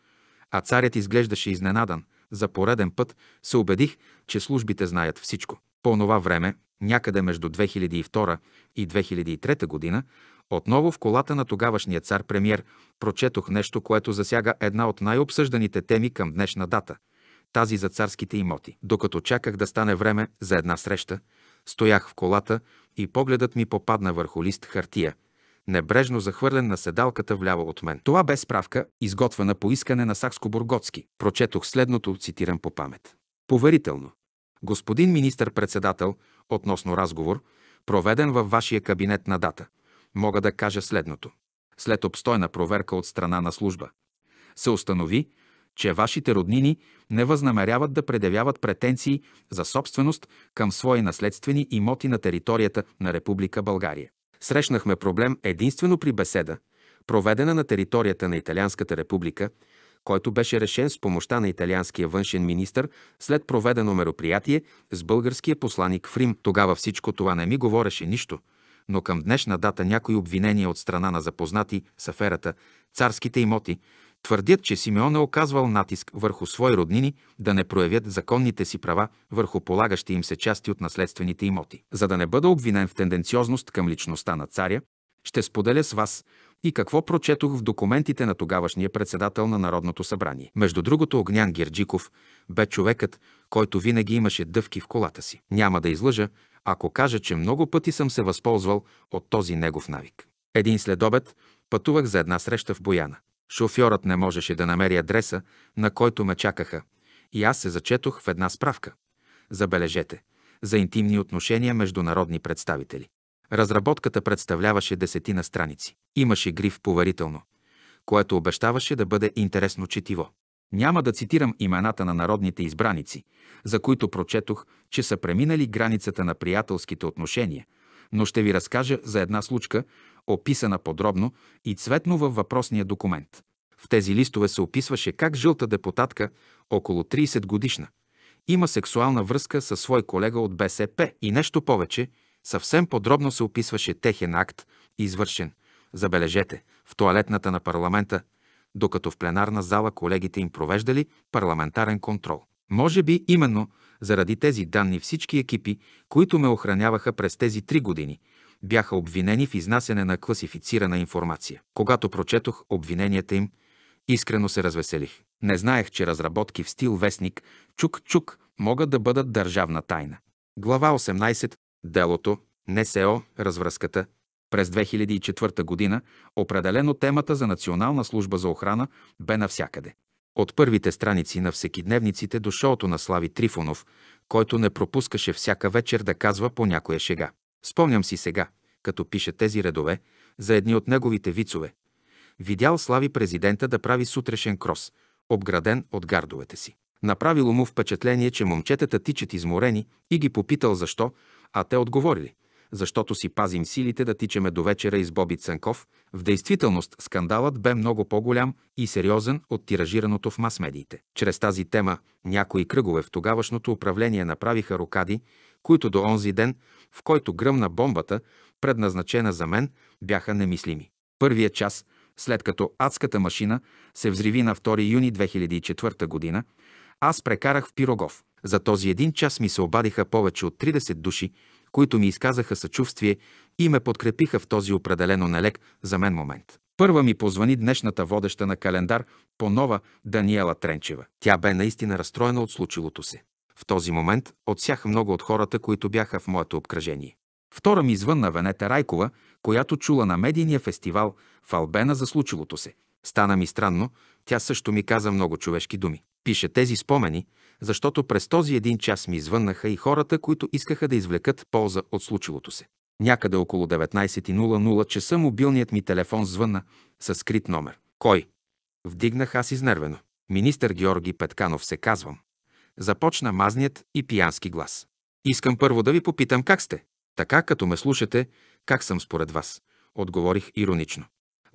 а царят изглеждаше изненадан, за пореден път се убедих, че службите знаят всичко. По това време, някъде между 2002 и 2003 година, отново в колата на тогавашния цар-премьер прочетох нещо, което засяга една от най-обсъжданите теми към днешна дата – тази за царските имоти. Докато чаках да стане време за една среща, стоях в колата и погледът ми попадна върху лист хартия, небрежно захвърлен на седалката вляво от мен. Това бе справка, изготвена по искане на Сакско-Бургоцки. Прочетох следното, цитирам по памет. Поверително. Господин министър-председател, относно разговор, проведен във вашия кабинет на дата – мога да кажа следното. След обстойна проверка от страна на служба, се установи, че вашите роднини не възнамеряват да предявяват претенции за собственост към свои наследствени имоти на територията на Република България. Срещнахме проблем единствено при беседа, проведена на територията на Италианската република, който беше решен с помощта на италианския външен министр след проведено мероприятие с българския посланик в Рим. Тогава всичко това не ми говореше нищо – но към днешна дата някои обвинения от страна на запознати с аферата царските имоти твърдят, че Симеон е оказвал натиск върху свои роднини да не проявят законните си права върху полагащи им се части от наследствените имоти. За да не бъда обвинен в тенденциозност към личността на царя, ще споделя с вас и какво прочетох в документите на тогавашния председател на Народното събрание. Между другото, Огнян Герджиков бе човекът, който винаги имаше дъвки в колата си. Няма да излъжа, ако кажа, че много пъти съм се възползвал от този негов навик. Един следобед пътувах за една среща в Бояна. Шофьорът не можеше да намери адреса, на който ме чакаха, и аз се зачетох в една справка. Забележете, за интимни отношения между народни представители. Разработката представляваше десетина страници. Имаше гриф поверително, което обещаваше да бъде интересно четиво. Няма да цитирам имената на народните избраници, за които прочетох, че са преминали границата на приятелските отношения, но ще ви разкажа за една случка, описана подробно и цветно във въпросния документ. В тези листове се описваше как жълта депутатка, около 30 годишна, има сексуална връзка със свой колега от БСП и нещо повече, съвсем подробно се описваше техен акт, извършен, забележете, в туалетната на парламента докато в пленарна зала колегите им провеждали парламентарен контрол. Може би именно заради тези данни всички екипи, които ме охраняваха през тези три години, бяха обвинени в изнасяне на класифицирана информация. Когато прочетох обвиненията им, искрено се развеселих. Не знаех, че разработки в стил вестник Чук-Чук могат да бъдат държавна тайна. Глава 18. Делото, НСО, развръзката, през 2004 година определено темата за Национална служба за охрана бе навсякъде. От първите страници на всекидневниците до шоуто на Слави Трифонов, който не пропускаше всяка вечер да казва по някоя шега. Спомням си сега, като пише тези редове, за едни от неговите вицове. Видял Слави президента да прави сутрешен крос, обграден от гардовете си. Направило му впечатление, че момчетата тичат изморени и ги попитал защо, а те отговорили – защото си пазим силите да тичаме до вечера из Боби Цанков, в действителност скандалът бе много по-голям и сериозен от тиражираното в мас-медиите. Чрез тази тема някои кръгове в тогавашното управление направиха рокади, които до онзи ден, в който гръмна бомбата, предназначена за мен, бяха немислими. Първия час, след като адската машина се взриви на 2 юни 2004 година, аз прекарах в Пирогов. За този един час ми се обадиха повече от 30 души, които ми изказаха съчувствие и ме подкрепиха в този определено нелек за мен момент. Първа ми позвани днешната водеща на календар по нова Даниела Тренчева. Тя бе наистина разстроена от случилото се. В този момент отсях много от хората, които бяха в моето обкръжение. Втора ми звънна Венета Райкова, която чула на медийния фестивал в Албена за случилото се. Стана ми странно, тя също ми каза много човешки думи. Пише тези спомени, защото през този един час ми извъннаха и хората, които искаха да извлекат полза от случилото се. Някъде около 19.00 часа мобилният ми телефон звънна със скрит номер. Кой? Вдигнах аз изнервено. Министър Георги Петканов се казвам. Започна мазният и пиянски глас. Искам първо да ви попитам как сте. Така, като ме слушате, как съм според вас. Отговорих иронично.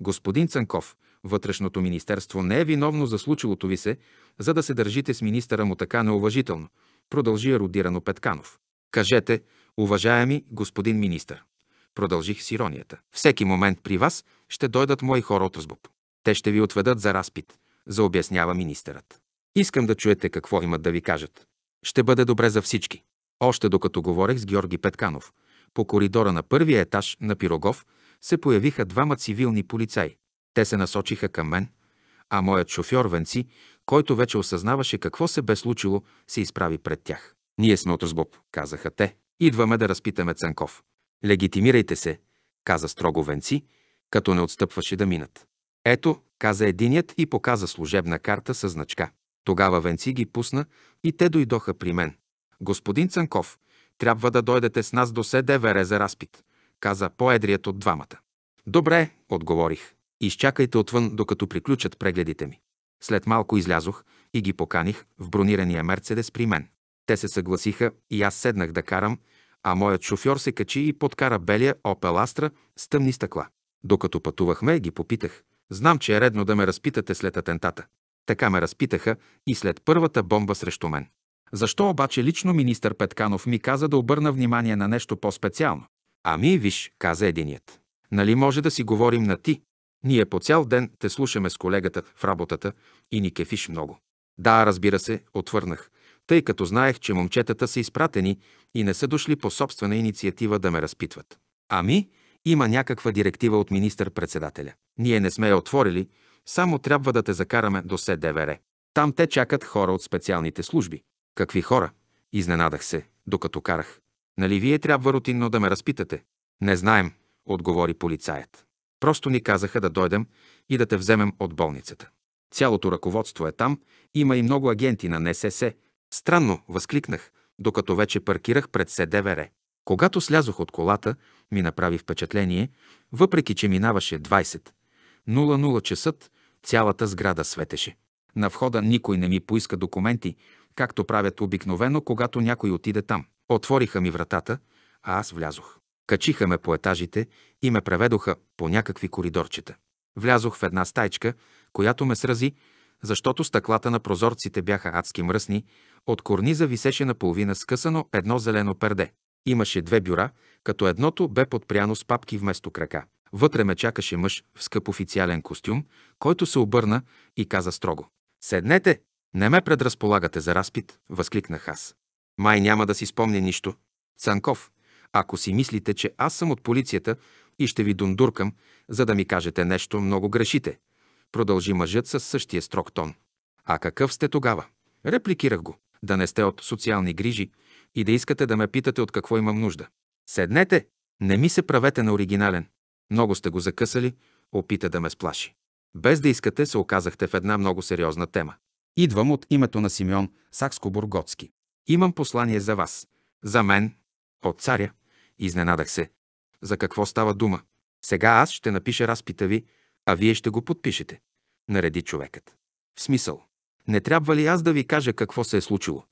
Господин Цанков, Вътрешното министерство не е виновно за случилото ви се, за да се държите с министъра му така неуважително, продължи еродирано Петканов. Кажете, уважаеми господин министър, продължих с иронията. Всеки момент при вас ще дойдат мои хора от разбуб. Те ще ви отведат за разпит, заобяснява министърът. Искам да чуете какво имат да ви кажат. Ще бъде добре за всички. Още докато говорех с Георги Петканов, по коридора на първия етаж на Пирогов се появиха двама цивилни полицаи. Те се насочиха към мен, а моят шофьор Венци, който вече осъзнаваше какво се бе случило, се изправи пред тях. Ние сме от Розбоб, казаха те. Идваме да разпитаме Цанков. Легитимирайте се, каза строго Венци, като не отстъпваше да минат. Ето, каза единият и показа служебна карта със значка. Тогава Венци ги пусна и те дойдоха при мен. Господин Цанков, трябва да дойдете с нас до СДВР за разпит, каза поедрият от двамата. Добре, отговорих. Изчакайте отвън, докато приключат прегледите ми. След малко излязох и ги поканих в бронирания Мерцедес при мен. Те се съгласиха и аз седнах да карам, а моят шофьор се качи и подкара белия Опел Астра с тъмни стъкла. Докато пътувахме, ги попитах. Знам, че е редно да ме разпитате след атентата. Така ме разпитаха и след първата бомба срещу мен. Защо обаче лично министър Петканов ми каза да обърна внимание на нещо по-специално? Ами, виж, каза единият. Нали може да си говорим на ти? Ние по цял ден те слушаме с колегата в работата и ни кефиш много. Да, разбира се, отвърнах, тъй като знаех, че момчетата са изпратени и не са дошли по собствена инициатива да ме разпитват. Ами, има някаква директива от министър-председателя. Ние не сме я отворили, само трябва да те закараме до СДВР. Там те чакат хора от специалните служби. Какви хора? Изненадах се, докато карах. Нали вие трябва рутинно да ме разпитате? Не знаем, отговори полицаят. Просто ни казаха да дойдем и да те вземем от болницата. Цялото ръководство е там, има и много агенти на НСС. Странно, възкликнах, докато вече паркирах пред СДВР. Когато слязох от колата, ми направи впечатление, въпреки че минаваше 20. 00 часът, цялата сграда светеше. На входа никой не ми поиска документи, както правят обикновено, когато някой отиде там. Отвориха ми вратата, а аз влязох. Качиха ме по етажите и ме преведоха по някакви коридорчета. Влязох в една стайчка, която ме срази, защото стъклата на прозорците бяха адски мръсни, от корниза висеше наполовина скъсано едно зелено перде. Имаше две бюра, като едното бе подпряно с папки вместо крака. Вътре ме чакаше мъж в скъп официален костюм, който се обърна и каза строго. «Седнете! Не ме предразполагате за разпит!» – възкликнах аз. «Май няма да си спомня нищо!» Цанков, ако си мислите, че аз съм от полицията и ще ви дундуркам, за да ми кажете нещо, много грешите. Продължи мъжът със същия строг тон. А какъв сте тогава? Репликирах го. Да не сте от социални грижи и да искате да ме питате от какво имам нужда. Седнете! Не ми се правете на оригинален. Много сте го закъсали, опита да ме сплаши. Без да искате, се оказахте в една много сериозна тема. Идвам от името на Симеон Сакско Сакско-Бургоцки. Имам послание за вас. За мен. От царя. Изненадах се. За какво става дума? Сега аз ще напиша разпита ви, а вие ще го подпишете. Нареди човекът. В смисъл. Не трябва ли аз да ви кажа какво се е случило?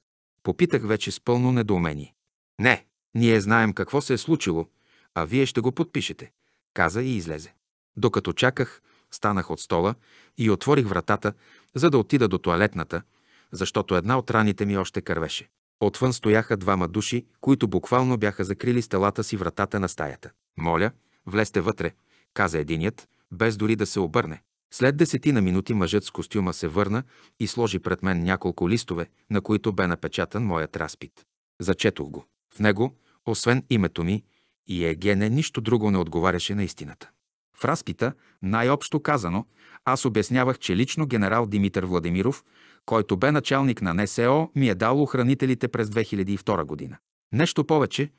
Попитах вече с пълно недоумение. Не, ние знаем какво се е случило, а вие ще го подпишете, каза и излезе. Докато чаках, станах от стола и отворих вратата, за да отида до туалетната, защото една от раните ми още кървеше. Отвън стояха двама души, които буквално бяха закрили стелата си вратата на стаята. «Моля, влезте вътре», каза единият, без дори да се обърне. След десетина минути мъжът с костюма се върна и сложи пред мен няколко листове, на които бе напечатан моят разпит. Зачетох го. В него, освен името ми, и Егене нищо друго не отговаряше на истината. В разпита, най-общо казано, аз обяснявах, че лично генерал Димитър Владимиров, който бе началник на НСО, ми е дал охранителите през 2002 година. Нещо повече,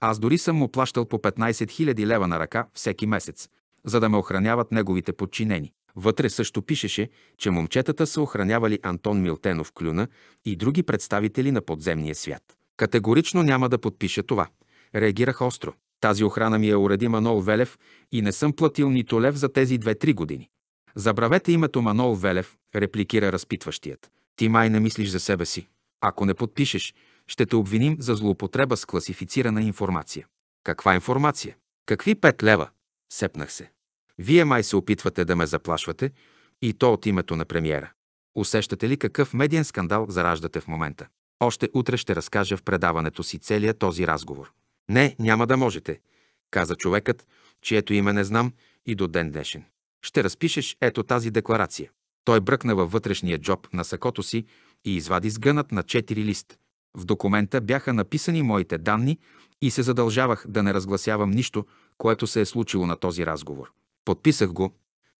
аз дори съм му плащал по 15 000 лева на ръка всеки месец, за да ме охраняват неговите подчинени. Вътре също пишеше, че момчетата са охранявали Антон Милтенов Клюна и други представители на подземния свят. Категорично няма да подпиша това. Реагирах остро. Тази охрана ми е уреди Манол Велев и не съм платил нито лев за тези две-три години. Забравете името Манол Велев, репликира разпитващият. Ти май не мислиш за себе си. Ако не подпишеш, ще те обвиним за злоупотреба с класифицирана информация. Каква информация? Какви пет лева? Сепнах се. Вие май се опитвате да ме заплашвате и то от името на премиера. Усещате ли какъв медиен скандал зараждате в момента? Още утре ще разкажа в предаването си целия този разговор. Не, няма да можете, каза човекът, чието име не знам и до ден днешен. Ще разпишеш ето тази декларация. Той бръкна във вътрешния джоб на сакото си и извади сгънат на четири лист. В документа бяха написани моите данни и се задължавах да не разгласявам нищо, което се е случило на този разговор. Подписах го,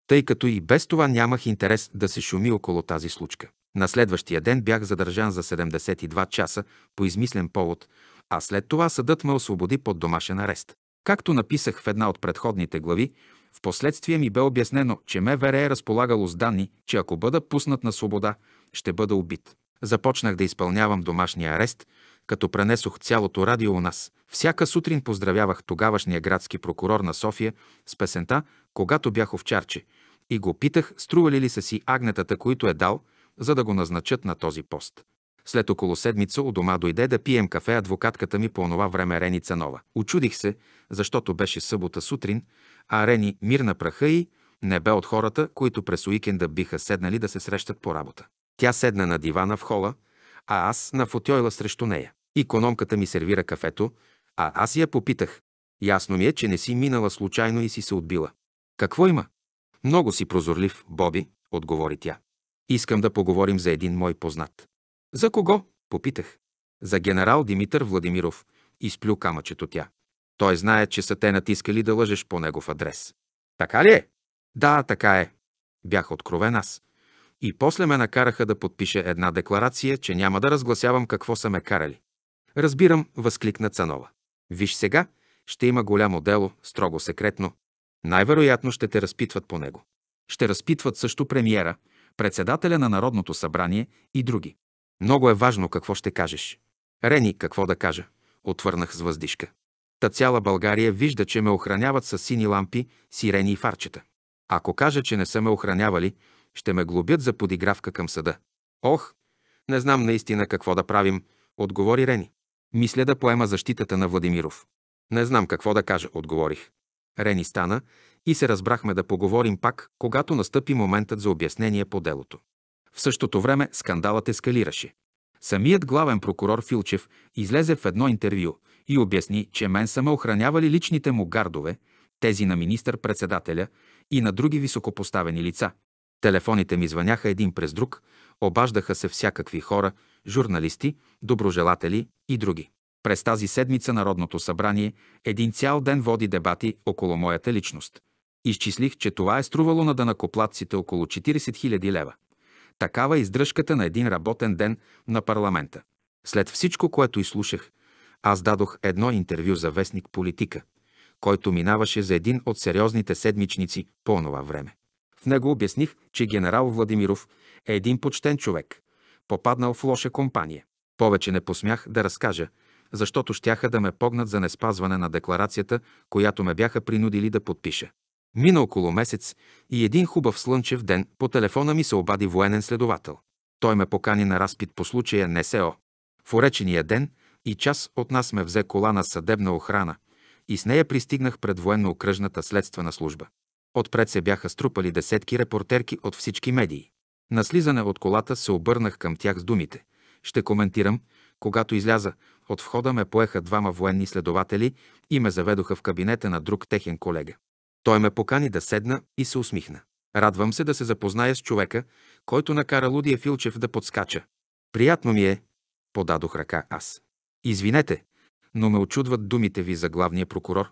тъй като и без това нямах интерес да се шуми около тази случка. На следващия ден бях задържан за 72 часа по измислен повод, а след това съдът ме освободи под домашен арест. Както написах в една от предходните глави, в последствие ми бе обяснено, че МВР е разполагало с данни, че ако бъда пуснат на свобода, ще бъда убит. Започнах да изпълнявам домашния арест, като пренесох цялото радио у нас. Всяка сутрин поздравявах тогавашния градски прокурор на София с песента «Когато бях овчарче» и го питах стрували ли са си агнетата, които е дал, за да го назначат на този пост. След около седмица у дома дойде да пием кафе адвокатката ми по онова време Рени Цанова. Очудих се, защото беше събота сутрин, а Рени мирна праха и не бе от хората, които през уикенда биха седнали да се срещат по работа. Тя седна на дивана в хола, а аз на фотойла срещу нея. Икономката ми сервира кафето, а аз я попитах. Ясно ми е, че не си минала случайно и си се отбила. Какво има? Много си прозорлив, Боби, отговори тя. Искам да поговорим за един мой познат. За кого? Попитах. За генерал Димитър Владимиров. Изплю камъчето тя. Той знае, че са те натискали да лъжеш по негов адрес. Така ли е? Да, така е. Бях откровен аз. И после ме накараха да подпиша една декларация, че няма да разгласявам какво са ме карали. Разбирам, възкликна Цанова. Виж сега, ще има голямо дело, строго секретно. Най-вероятно ще те разпитват по него. Ще разпитват също премиера, председателя на Народното събрание и други. Много е важно какво ще кажеш. Рени, какво да кажа? Отвърнах с въздишка. Та цяла България вижда, че ме охраняват с сини лампи, сирени и фарчета. Ако кажа, че не са ме охранявали, ще ме глобят за подигравка към съда. Ох, не знам наистина какво да правим, отговори Рени. Мисля да поема защитата на Владимиров. Не знам какво да кажа, отговорих. Рени стана и се разбрахме да поговорим пак, когато настъпи моментът за обяснение по делото. В същото време скандалът ескалираше. Самият главен прокурор Филчев излезе в едно интервю и обясни, че мен са ме охранявали личните му гардове, тези на министър-председателя и на други високопоставени лица. Телефоните ми звъняха един през друг, обаждаха се всякакви хора, журналисти, доброжелатели и други. През тази седмица Народното събрание един цял ден води дебати около моята личност. Изчислих, че това е струвало на данакоплатците около 40 000 лева. Такава е издръжката на един работен ден на парламента. След всичко, което изслушах, аз дадох едно интервю за вестник «Политика», който минаваше за един от сериозните седмичници по онова време. В него обясних, че генерал Владимиров е един почтен човек, попаднал в лоша компания. Повече не посмях да разкажа, защото щяха да ме погнат за неспазване на декларацията, която ме бяха принудили да подпиша. Мина около месец и един хубав слънчев ден по телефона ми се обади военен следовател. Той ме покани на разпит по случая НСО. В уречения ден и час от нас ме взе кола на съдебна охрана и с нея пристигнах пред военно-окръжната следствена служба. Отпред се бяха струпали десетки репортерки от всички медии. На слизане от колата се обърнах към тях с думите. Ще коментирам, когато изляза, от входа ме поеха двама военни следователи и ме заведоха в кабинета на друг техен колега. Той ме покани да седна и се усмихна. Радвам се да се запозная с човека, който накара Лудия Филчев да подскача. Приятно ми е, подадох ръка аз. Извинете, но ме очудват думите ви за главния прокурор.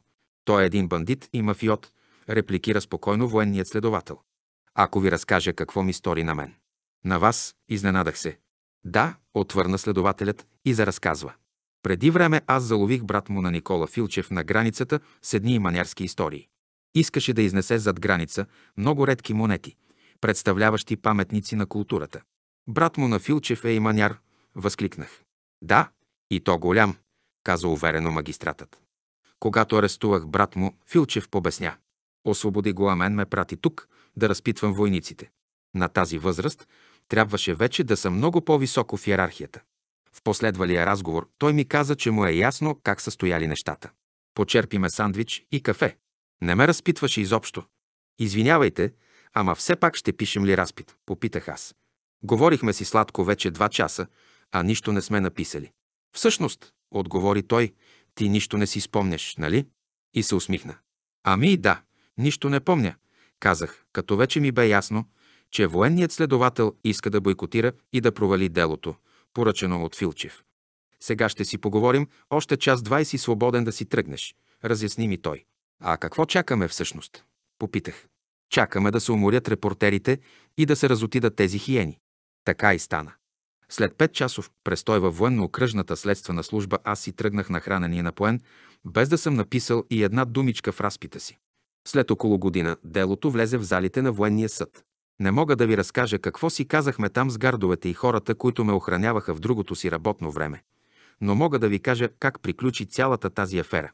Той е един бандит и мафиот, репликира спокойно военният следовател. Ако ви разкажа какво ми стори на мен. На вас изненадах се. Да, отвърна следователят и заразказва. Преди време аз залових брат му на Никола Филчев на границата с едни манярски истории. Искаше да изнесе зад граница много редки монети, представляващи паметници на културата. Брат му на Филчев е и маняр, възкликнах. Да, и то голям, каза уверено магистратът. Когато арестувах брат му, Филчев побесня. Освободи го, а мен ме прати тук да разпитвам войниците. На тази възраст трябваше вече да съм много по-високо в иерархията. В последвалия разговор той ми каза, че му е ясно как са стояли нещата. Почерпиме сандвич и кафе. Не ме разпитваше изобщо. Извинявайте, ама все пак ще пишем ли разпит? Попитах аз. Говорихме си сладко вече два часа, а нищо не сме написали. Всъщност, отговори той, ти нищо не си спомняш, нали? И се усмихна. Ами да, нищо не помня, казах, като вече ми бе ясно, че военният следовател иска да бойкотира и да провали делото, поръчено от Филчев. Сега ще си поговорим, още час 20 свободен да си тръгнеш, разясни ми той. А какво чакаме всъщност? Попитах. Чакаме да се уморят репортерите и да се разотидат тези хиени. Така и стана. След пет часов престой във военно-окръжната следствена служба аз си тръгнах на хранен и напоен, без да съм написал и една думичка в разпита си. След около година делото влезе в залите на военния съд. Не мога да ви разкажа какво си казахме там с гардовете и хората, които ме охраняваха в другото си работно време. Но мога да ви кажа как приключи цялата тази афера.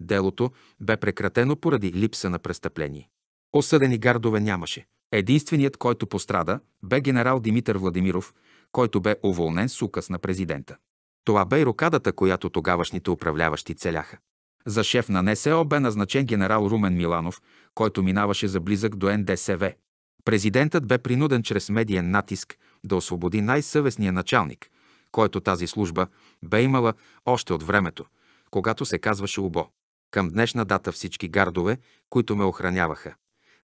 Делото бе прекратено поради липса на престъпление. Осъдени гардове нямаше. Единственият, който пострада, бе генерал Димитър Владимиров, който бе уволнен с указ на президента. Това бе и рокадата, която тогавашните управляващи целяха. За шеф на НСО бе назначен генерал Румен Миланов, който минаваше за близък до НДСВ. Президентът бе принуден чрез медиен натиск да освободи най-съвестния началник, който тази служба бе имала още от времето, когато се казваше УБО. Към днешна дата всички гардове, които ме охраняваха,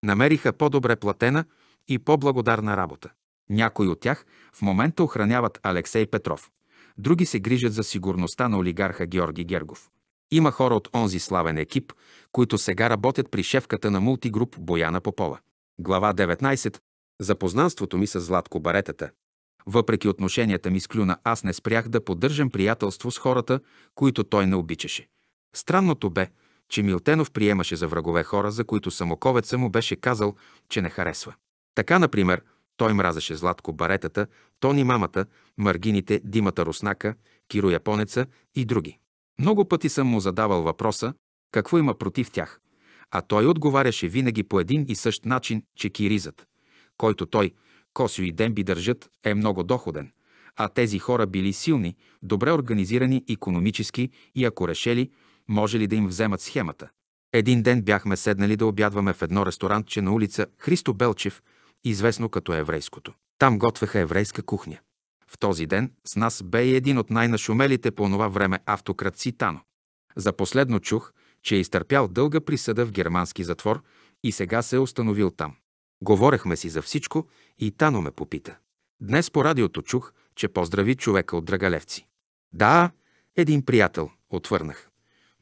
намериха по-добре платена и по-благодарна работа. Някои от тях в момента охраняват Алексей Петров, други се грижат за сигурността на олигарха Георги Гергов. Има хора от онзи славен екип, които сега работят при шефката на мултигруп Бояна Попова. Глава 19. Запознанството ми с Златко Баретата. Въпреки отношенията ми с Клюна, аз не спрях да поддържам приятелство с хората, които той не обичаше. Странното бе, че Милтенов приемаше за врагове хора, за които самоковеца му беше казал, че не харесва. Така, например, той мразеше Златко Баретата, Тони Мамата, Маргините, Димата Руснака, Киро Японеца и други. Много пъти съм му задавал въпроса, какво има против тях, а той отговаряше винаги по един и същ начин, че киризът, който той, Косио и Демби държат, е много доходен, а тези хора били силни, добре организирани економически и ако решели – може ли да им вземат схемата. Един ден бяхме седнали да обядваме в едно ресторантче на улица Христо Белчев, известно като еврейското. Там готвеха еврейска кухня. В този ден с нас бе и един от най-нашумелите по това време автократ Ситано. За последно чух, че е изтърпял дълга присъда в германски затвор и сега се е установил там. Говорехме си за всичко и Тано ме попита. Днес по радиото чух, че поздрави човека от Драгалевци. Да, един приятел, отвърнах.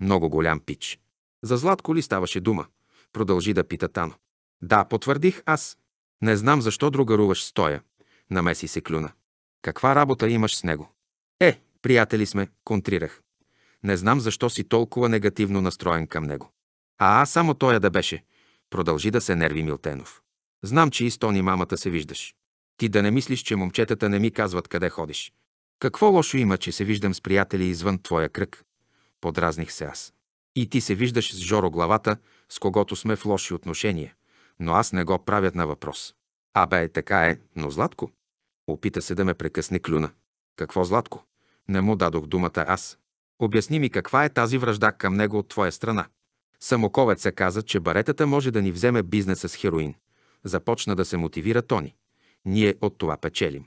Много голям пич. За Златко ли ставаше дума? Продължи да пита Тано. Да, потвърдих аз. Не знам защо другаруваш стоя. Намеси се клюна. Каква работа имаш с него? Е, приятели сме, контрирах. Не знам защо си толкова негативно настроен към него. А, а само тоя да беше. Продължи да се нерви Милтенов. Знам, че и с Тони мамата се виждаш. Ти да не мислиш, че момчетата не ми казват къде ходиш. Какво лошо има, че се виждам с приятели извън твоя кръг? подразних се аз. И ти се виждаш с Жоро главата, с когото сме в лоши отношения, но аз не го правят на въпрос. Абе, така е, но Златко. Опита се да ме прекъсне клюна. Какво Златко? Не му дадох думата аз. Обясни ми каква е тази връжда към него от твоя страна. Самоковец се каза, че баретата може да ни вземе бизнеса с хероин. Започна да се мотивира Тони. Ние от това печелим.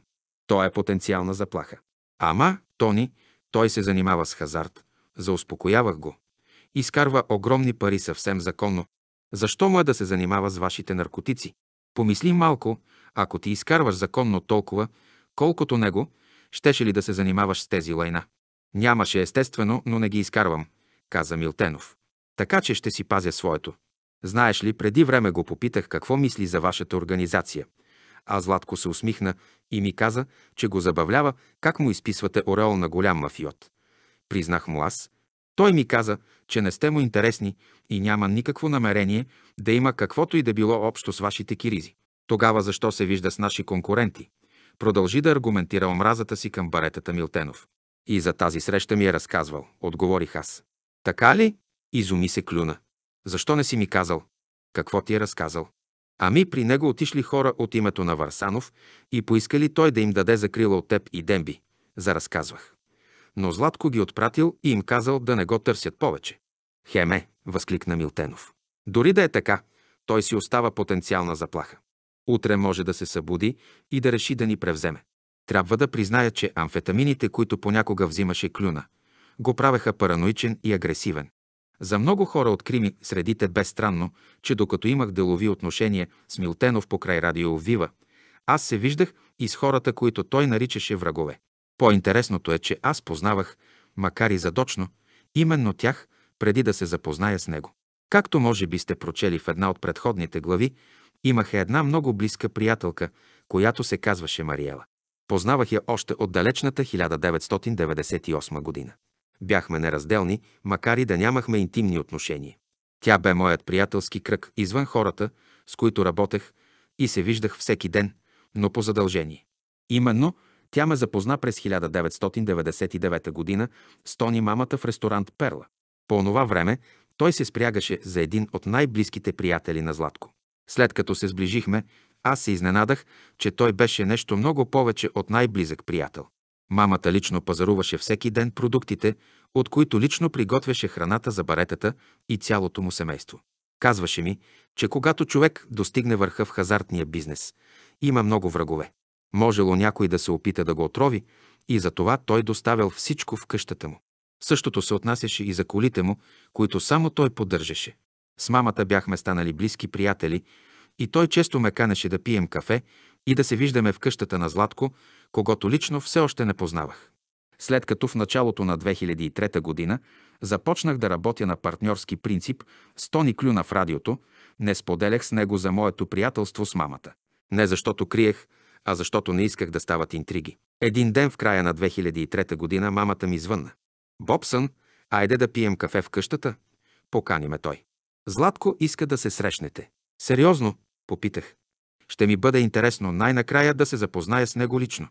То е потенциална заплаха. Ама, Тони, той се занимава с хазарт, Зауспокоявах го. Изкарва огромни пари съвсем законно. Защо му е да се занимава с вашите наркотици? Помисли малко, ако ти изкарваш законно толкова, колкото него, щеше ли да се занимаваш с тези лайна? Нямаше естествено, но не ги изкарвам, каза Милтенов. Така че ще си пазя своето. Знаеш ли, преди време го попитах какво мисли за вашата организация. А Златко се усмихна и ми каза, че го забавлява как му изписвате ореол на голям мафиот признах му аз. Той ми каза, че не сте му интересни и няма никакво намерение да има каквото и да било общо с вашите киризи. Тогава защо се вижда с наши конкуренти? Продължи да аргументира омразата си към баретата Милтенов. И за тази среща ми е разказвал, отговорих аз. Така ли? Изуми се клюна. Защо не си ми казал? Какво ти е разказал? Ами при него отишли хора от името на Варсанов и поискали той да им даде закрила от теб и Демби. Заразказвах но Златко ги отпратил и им казал да не го търсят повече. Хеме, възкликна Милтенов. Дори да е така, той си остава потенциална заплаха. Утре може да се събуди и да реши да ни превземе. Трябва да призная, че амфетамините, които понякога взимаше клюна, го правеха параноичен и агресивен. За много хора от Крими средите бе странно, че докато имах делови отношения с Милтенов покрай радио Вива, аз се виждах и с хората, които той наричаше врагове. По-интересното е, че аз познавах, макар и задочно, именно тях, преди да се запозная с него. Както може би сте прочели в една от предходните глави, имах една много близка приятелка, която се казваше Мариела. Познавах я още от далечната 1998 година. Бяхме неразделни, макар и да нямахме интимни отношения. Тя бе моят приятелски кръг извън хората, с които работех и се виждах всеки ден, но по задължение. Именно тя ме запозна през 1999 година, с Тони мамата в ресторант Перла. По онова време той се спрягаше за един от най-близките приятели на Златко. След като се сближихме, аз се изненадах, че той беше нещо много повече от най-близък приятел. Мамата лично пазаруваше всеки ден продуктите, от които лично приготвяше храната за баретата и цялото му семейство. Казваше ми, че когато човек достигне върха в хазартния бизнес, има много врагове. Можело някой да се опита да го отрови и за това той доставял всичко в къщата му. Същото се отнасяше и за колите му, които само той поддържаше. С мамата бяхме станали близки приятели и той често ме канеше да пием кафе и да се виждаме в къщата на Златко, когато лично все още не познавах. След като в началото на 2003 година започнах да работя на партньорски принцип с Тони Клюна в радиото, не споделях с него за моето приятелство с мамата. Не защото криех, а защото не исках да стават интриги. Един ден в края на 2003 година мамата ми звънна. Бобсън, айде да пием кафе в къщата. Покани ме той. Златко иска да се срещнете. Сериозно? Попитах. Ще ми бъде интересно най-накрая да се запозная с него лично.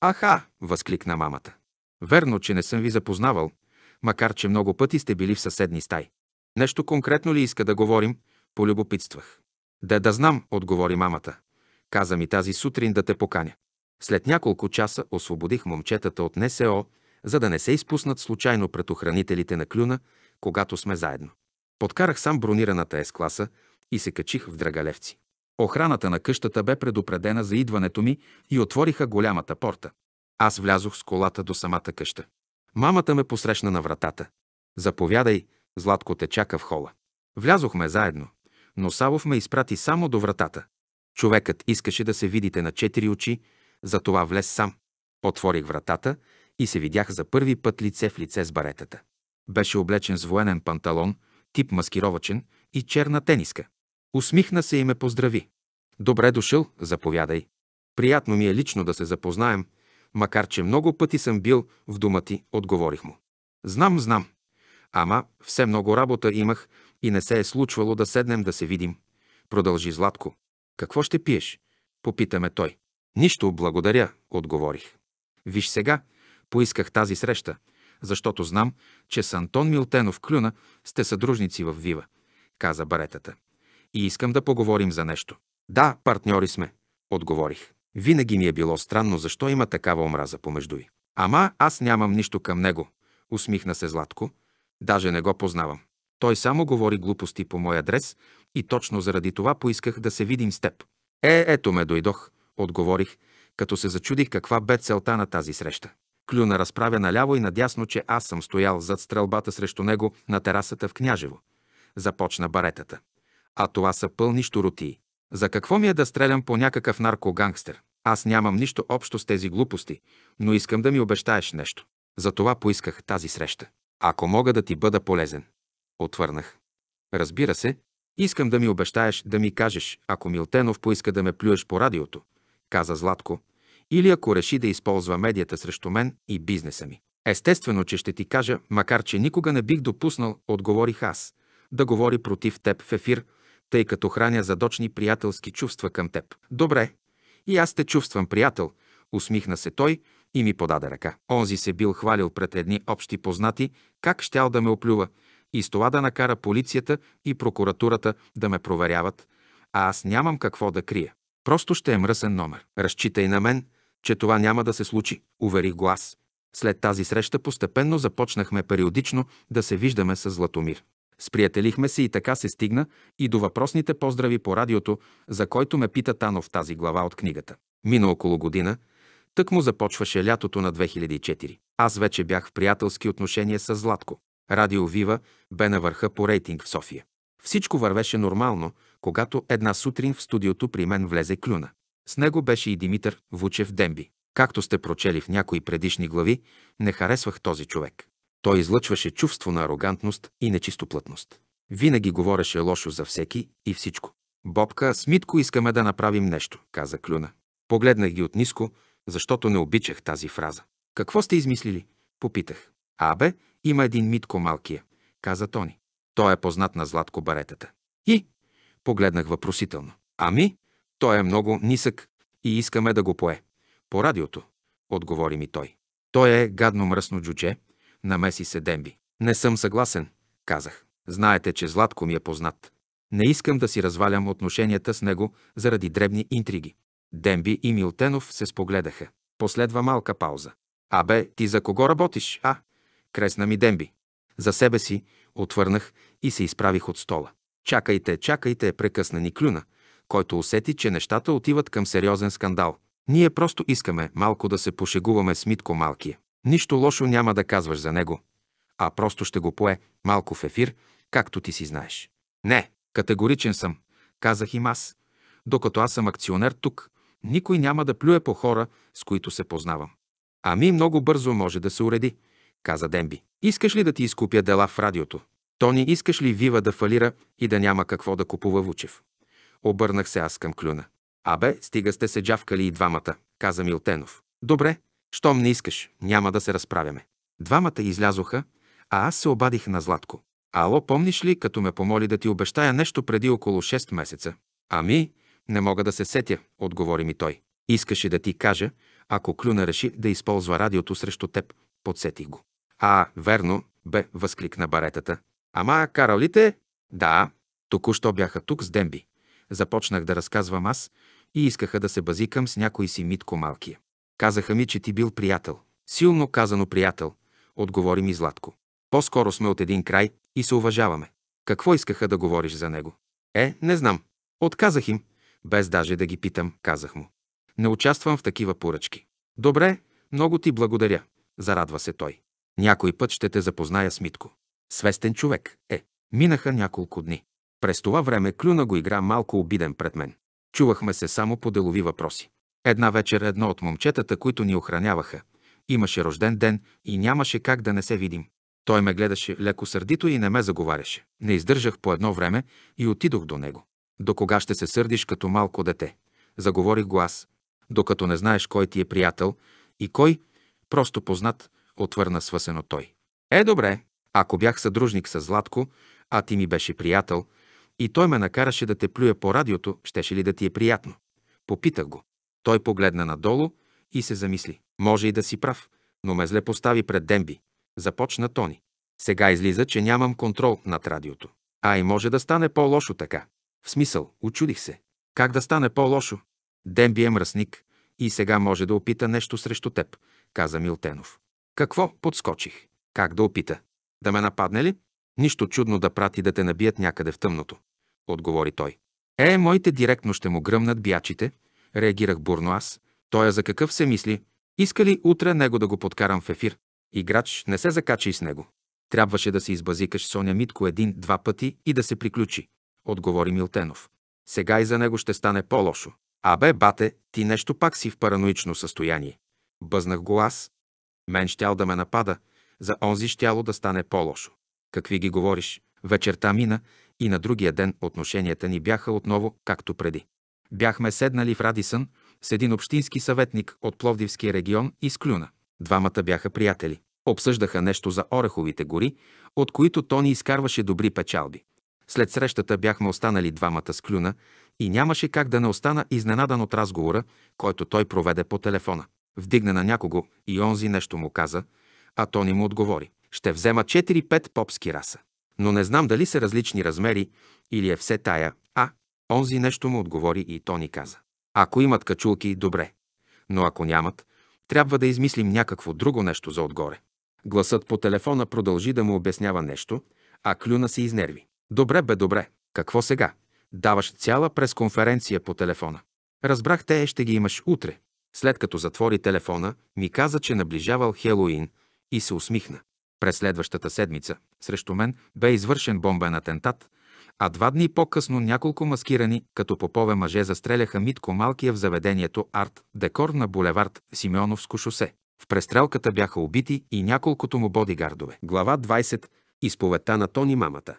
Аха! възкликна мамата. Верно, че не съм ви запознавал, макар че много пъти сте били в съседни стаи. Нещо конкретно ли иска да говорим? Полюбопитствах. Да, да знам, отговори мамата. Каза ми тази сутрин да те поканя. След няколко часа освободих момчетата от НСО, за да не се изпуснат случайно пред охранителите на клюна, когато сме заедно. Подкарах сам бронираната С-класа и се качих в Драгалевци. Охраната на къщата бе предупредена за идването ми и отвориха голямата порта. Аз влязох с колата до самата къща. Мамата ме посрещна на вратата. Заповядай, Златко те чака в хола. Влязохме заедно, но Савов ме изпрати само до вратата. Човекът искаше да се видите на четири очи, затова влез сам. Отворих вратата и се видях за първи път лице в лице с баретата. Беше облечен с военен панталон, тип маскировачен и черна тениска. Усмихна се и ме поздрави. Добре дошъл, заповядай. Приятно ми е лично да се запознаем, макар че много пъти съм бил в дома ти, отговорих му. Знам, знам. Ама все много работа имах и не се е случвало да седнем да се видим. Продължи Златко. Какво ще пиеш? Попитаме той. Нищо, благодаря, отговорих. Виж сега, поисках тази среща, защото знам, че с Антон Милтенов Клюна сте съдружници в Вива, каза баретата. И искам да поговорим за нещо. Да, партньори сме, отговорих. Винаги ми е било странно защо има такава омраза помежду ви. Ама аз нямам нищо към него, усмихна се Златко. Даже не го познавам. Той само говори глупости по мой адрес и точно заради това поисках да се видим с теб. Е, ето ме дойдох, отговорих, като се зачудих каква бе целта на тази среща. Клюна разправя наляво и надясно, че аз съм стоял зад стрелбата срещу него на терасата в Княжево. Започна баретата. А това са пълни щуротии. За какво ми е да стрелям по някакъв наркогангстер? Аз нямам нищо общо с тези глупости, но искам да ми обещаеш нещо. Затова поисках тази среща. Ако мога да ти бъда полезен. Отвърнах. Разбира се, искам да ми обещаеш да ми кажеш, ако Милтенов поиска да ме плюеш по радиото, каза Златко, или ако реши да използва медията срещу мен и бизнеса ми. Естествено, че ще ти кажа, макар че никога не бих допуснал, отговорих аз, да говори против теб в ефир, тъй като храня задочни приятелски чувства към теб. Добре, и аз те чувствам приятел, усмихна се той и ми подаде ръка. Онзи се бил хвалил пред едни общи познати, как щял да ме оплюва – и с това да накара полицията и прокуратурата да ме проверяват, а аз нямам какво да крия. Просто ще е мръсен номер. Разчитай на мен, че това няма да се случи, увери глас. След тази среща постепенно започнахме периодично да се виждаме с Златомир. Сприятелихме се и така се стигна и до въпросните поздрави по радиото, за който ме пита Тано в тази глава от книгата. Мина около година, тък му започваше лятото на 2004. Аз вече бях в приятелски отношения с Златко. Радио Вива бе на върха по рейтинг в София. Всичко вървеше нормално, когато една сутрин в студиото при мен влезе Клюна. С него беше и Димитър Вучев Демби. Както сте прочели в някои предишни глави, не харесвах този човек. Той излъчваше чувство на арогантност и нечистоплътност. Винаги говореше лошо за всеки и всичко. Бобка, с Митко искаме да направим нещо, каза Клюна. Погледнах ги от ниско, защото не обичах тази фраза. Какво сте измислили? Попитах. Абе, има един Митко малкия, каза Тони. Той е познат на Златко баретата. И? Погледнах въпросително. Ами, той е много нисък и искаме да го пое. По радиото, отговори ми той. Той е гадно мръсно джудже. намеси се Демби. Не съм съгласен, казах. Знаете, че Златко ми е познат. Не искам да си развалям отношенията с него заради дребни интриги. Демби и Милтенов се спогледаха. Последва малка пауза. Абе, ти за кого работиш, а? кресна ми Демби. За себе си отвърнах и се изправих от стола. Чакайте, чакайте, прекъсна ни клюна, който усети, че нещата отиват към сериозен скандал. Ние просто искаме малко да се пошегуваме с Митко Малкия. Нищо лошо няма да казваш за него, а просто ще го пое малко в ефир, както ти си знаеш. Не, категоричен съм, казах им аз. Докато аз съм акционер тук, никой няма да плюе по хора, с които се познавам. Ами много бързо може да се уреди, каза Демби. Искаш ли да ти изкупя дела в радиото? Тони, искаш ли Вива да фалира и да няма какво да купува Вучев? Обърнах се аз към клюна. Абе, стига сте се джавкали и двамата, каза Милтенов. Добре, щом не искаш, няма да се разправяме. Двамата излязоха, а аз се обадих на Златко. Ало, помниш ли, като ме помоли да ти обещая нещо преди около 6 месеца? Ами, не мога да се сетя, отговори ми той. Искаше да ти кажа, ако Клюна реши да използва радиото срещу теб, подсетих го. А, верно, бе, възкликна баретата. Ама, каралите? Да, току-що бяха тук с Демби. Започнах да разказвам аз и искаха да се базикам с някой си митко малкия. Казаха ми, че ти бил приятел. Силно казано приятел, отговори ми Златко. По-скоро сме от един край и се уважаваме. Какво искаха да говориш за него? Е, не знам. Отказах им, без даже да ги питам, казах му. Не участвам в такива поръчки. Добре, много ти благодаря, зарадва се той. Някой път ще те запозная с Митко. Свестен човек е. Минаха няколко дни. През това време Клюна го игра малко обиден пред мен. Чувахме се само по делови въпроси. Една вечер едно от момчетата, които ни охраняваха, имаше рожден ден и нямаше как да не се видим. Той ме гледаше леко сърдито и не ме заговаряше. Не издържах по едно време и отидох до него. До кога ще се сърдиш като малко дете? Заговорих го аз. Докато не знаеш кой ти е приятел и кой, просто познат, отвърна свъсено той. Е, добре, ако бях съдружник с Златко, а ти ми беше приятел, и той ме накараше да те плюя по радиото, щеше ли да ти е приятно? Попитах го. Той погледна надолу и се замисли. Може и да си прав, но ме зле постави пред Демби. Започна Тони. Сега излиза, че нямам контрол над радиото. А и може да стане по-лошо така. В смисъл, очудих се. Как да стане по-лошо? Демби е мръсник и сега може да опита нещо срещу теб, каза Милтенов. Какво подскочих? Как да опита? Да ме нападне ли? Нищо чудно да прати да те набият някъде в тъмното, отговори той. Е, моите директно ще му гръмнат биячите, реагирах бурно аз. Той е за какъв се мисли? Иска ли утре него да го подкарам в ефир? Играч, не се закачай с него. Трябваше да се избазикаш Соня Митко един-два пъти и да се приключи, отговори Милтенов. Сега и за него ще стане по-лошо. Абе, бате, ти нещо пак си в параноично състояние. Бъзнах го аз, мен щял да ме напада, за онзи щяло да стане по-лошо. Какви ги говориш? Вечерта мина и на другия ден отношенията ни бяха отново както преди. Бяхме седнали в Радисън с един общински съветник от Пловдивския регион и с Клюна. Двамата бяха приятели. Обсъждаха нещо за Ореховите гори, от които Тони изкарваше добри печалби. След срещата бяхме останали двамата с Клюна и нямаше как да не остана изненадан от разговора, който той проведе по телефона. Вдигна на някого и онзи нещо му каза, а то ни му отговори. Ще взема 4-5 попски раса. Но не знам дали са различни размери или е все тая, а онзи нещо му отговори и то ни каза. Ако имат качулки, добре. Но ако нямат, трябва да измислим някакво друго нещо за отгоре. Гласът по телефона продължи да му обяснява нещо, а Клюна се изнерви. Добре бе, добре. Какво сега? Даваш цяла пресконференция по телефона. Разбрах, те ще ги имаш утре. След като затвори телефона, ми каза, че наближавал Хелоуин и се усмихна. През следващата седмица срещу мен бе извършен бомбен атентат, а два дни по-късно няколко маскирани като попове мъже застреляха Митко Малкия в заведението Арт Декор на булевард Симеоновско шосе. В престрелката бяха убити и няколкото му бодигардове. Глава 20. Изповедта на Тони Мамата.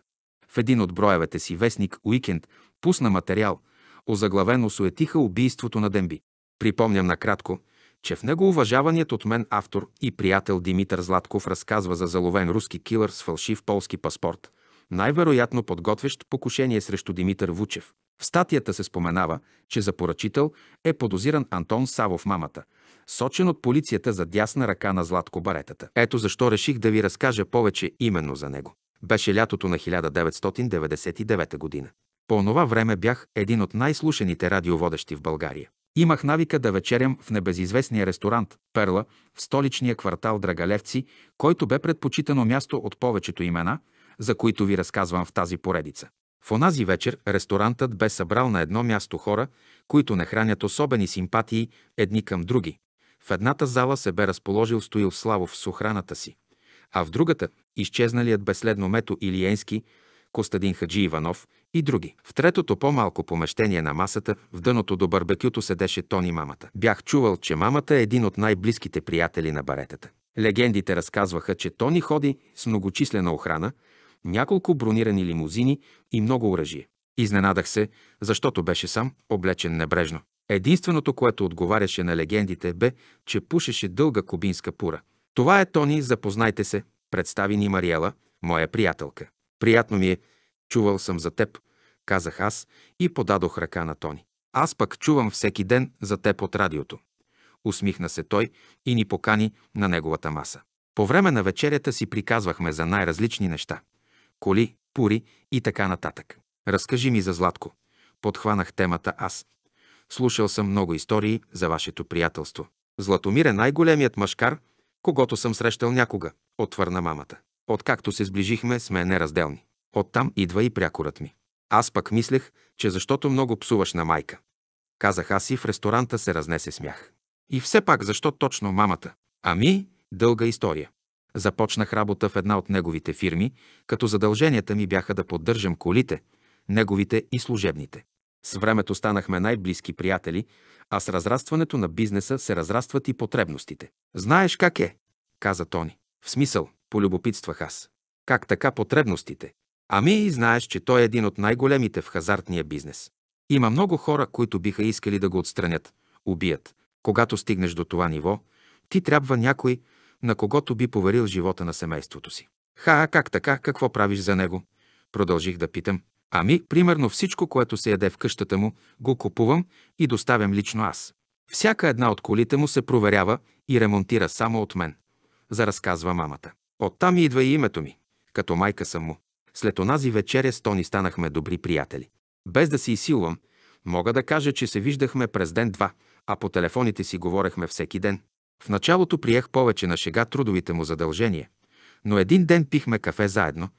В един от броевете си вестник Уикенд пусна материал, озаглавено суетиха убийството на Демби. Припомням накратко, че в него уважаваният от мен автор и приятел Димитър Златков разказва за заловен руски килър с фалшив полски паспорт, най-вероятно подготвящ покушение срещу Димитър Вучев. В статията се споменава, че за поръчител е подозиран Антон Савов мамата, сочен от полицията за дясна ръка на Златко Баретата. Ето защо реших да ви разкажа повече именно за него. Беше лятото на 1999 година. По онова време бях един от най-слушаните радиоводещи в България. Имах навика да вечерям в небезизвестния ресторант «Перла» в столичния квартал Драгалевци, който бе предпочитано място от повечето имена, за които ви разказвам в тази поредица. В онази вечер ресторантът бе събрал на едно място хора, които не хранят особени симпатии едни към други. В едната зала се бе разположил Стоил Славов с охраната си, а в другата – изчезналият безследно Мето Илиенски Костадин Хаджи Иванов и други. В третото по-малко помещение на масата, в дъното до барбекюто седеше Тони мамата. Бях чувал, че мамата е един от най-близките приятели на баретата. Легендите разказваха, че Тони ходи с многочислена охрана, няколко бронирани лимузини и много оръжие. Изненадах се, защото беше сам, облечен небрежно. Единственото, което отговаряше на легендите, бе, че пушеше дълга кубинска пура. Това е Тони, запознайте се, представи ни Мариела, моя приятелка. Приятно ми е, чувал съм за теб, казах аз и подадох ръка на Тони. Аз пък чувам всеки ден за теб от радиото. Усмихна се той и ни покани на неговата маса. По време на вечерята си приказвахме за най-различни неща. Коли, пури и така нататък. Разкажи ми за Златко. Подхванах темата аз. Слушал съм много истории за вашето приятелство. Златомир е най-големият мъжкар, когато съм срещал някога, отвърна мамата. Откакто се сближихме, сме неразделни. Оттам идва и прякорът ми. Аз пък мислех, че защото много псуваш на майка. Казах аз и в ресторанта се разнесе смях. И все пак, защо точно мамата? Ами, дълга история. Започнах работа в една от неговите фирми, като задълженията ми бяха да поддържам колите, неговите и служебните. С времето станахме най-близки приятели, а с разрастването на бизнеса се разрастват и потребностите. Знаеш как е, каза Тони. В смисъл, полюбопитствах аз. Как така потребностите? Ами и знаеш, че той е един от най-големите в хазартния бизнес. Има много хора, които биха искали да го отстранят, убият. Когато стигнеш до това ниво, ти трябва някой, на когото би поверил живота на семейството си. Ха, как така, какво правиш за него? Продължих да питам. Ами, примерно всичко, което се яде в къщата му, го купувам и доставям лично аз. Всяка една от колите му се проверява и ремонтира само от мен, за разказва мамата. Оттам идва и името ми. Като майка съм му. След онази вечеря с Тони станахме добри приятели. Без да си изсилвам, мога да кажа, че се виждахме през ден-два, а по телефоните си говорехме всеки ден. В началото приех повече на шега трудовите му задължения, но един ден пихме кафе заедно,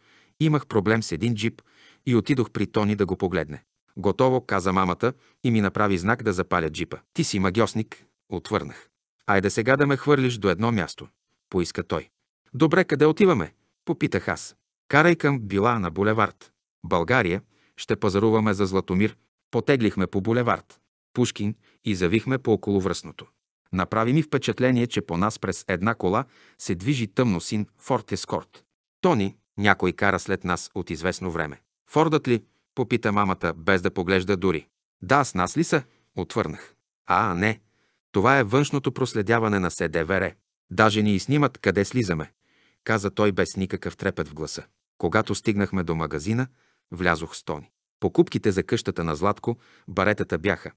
имах проблем с един джип и отидох при Тони да го погледне. Готово, каза мамата и ми направи знак да запаля джипа. Ти си магиосник, отвърнах. Айде сега да ме хвърлиш до едно място, поиска той. Добре, къде отиваме? Попитах аз. Карай към била на булевард. България, ще пазаруваме за Златомир. Потеглихме по булевард. Пушкин и завихме по околовръстното. Направи ми впечатление, че по нас през една кола се движи тъмно син Форд Ескорт. Тони, някой кара след нас от известно време. Фордът ли? Попита мамата, без да поглежда дори. Да, с нас ли са? Отвърнах. А, не. Това е външното проследяване на СДВР. Даже ни и снимат къде слизаме каза той без никакъв трепет в гласа. Когато стигнахме до магазина, влязох с Тони. Покупките за къщата на Златко, баретата бяха.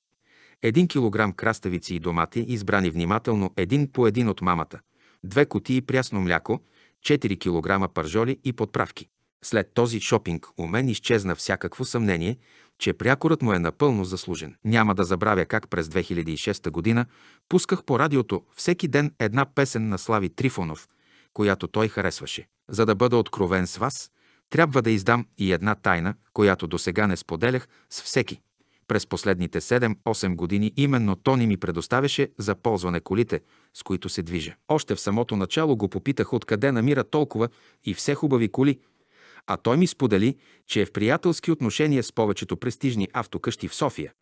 Един килограм краставици и домати, избрани внимателно един по един от мамата, две кутии прясно мляко, 4 килограма пържоли и подправки. След този шопинг у мен изчезна всякакво съмнение, че прякорът му е напълно заслужен. Няма да забравя как през 2006 година пусках по радиото всеки ден една песен на Слави Трифонов – която той харесваше. За да бъда откровен с вас, трябва да издам и една тайна, която до сега не споделях с всеки. През последните 7-8 години именно Тони ми предоставяше за ползване колите, с които се движа. Още в самото начало го попитах откъде намира толкова и все хубави коли, а той ми сподели, че е в приятелски отношения с повечето престижни автокъщи в София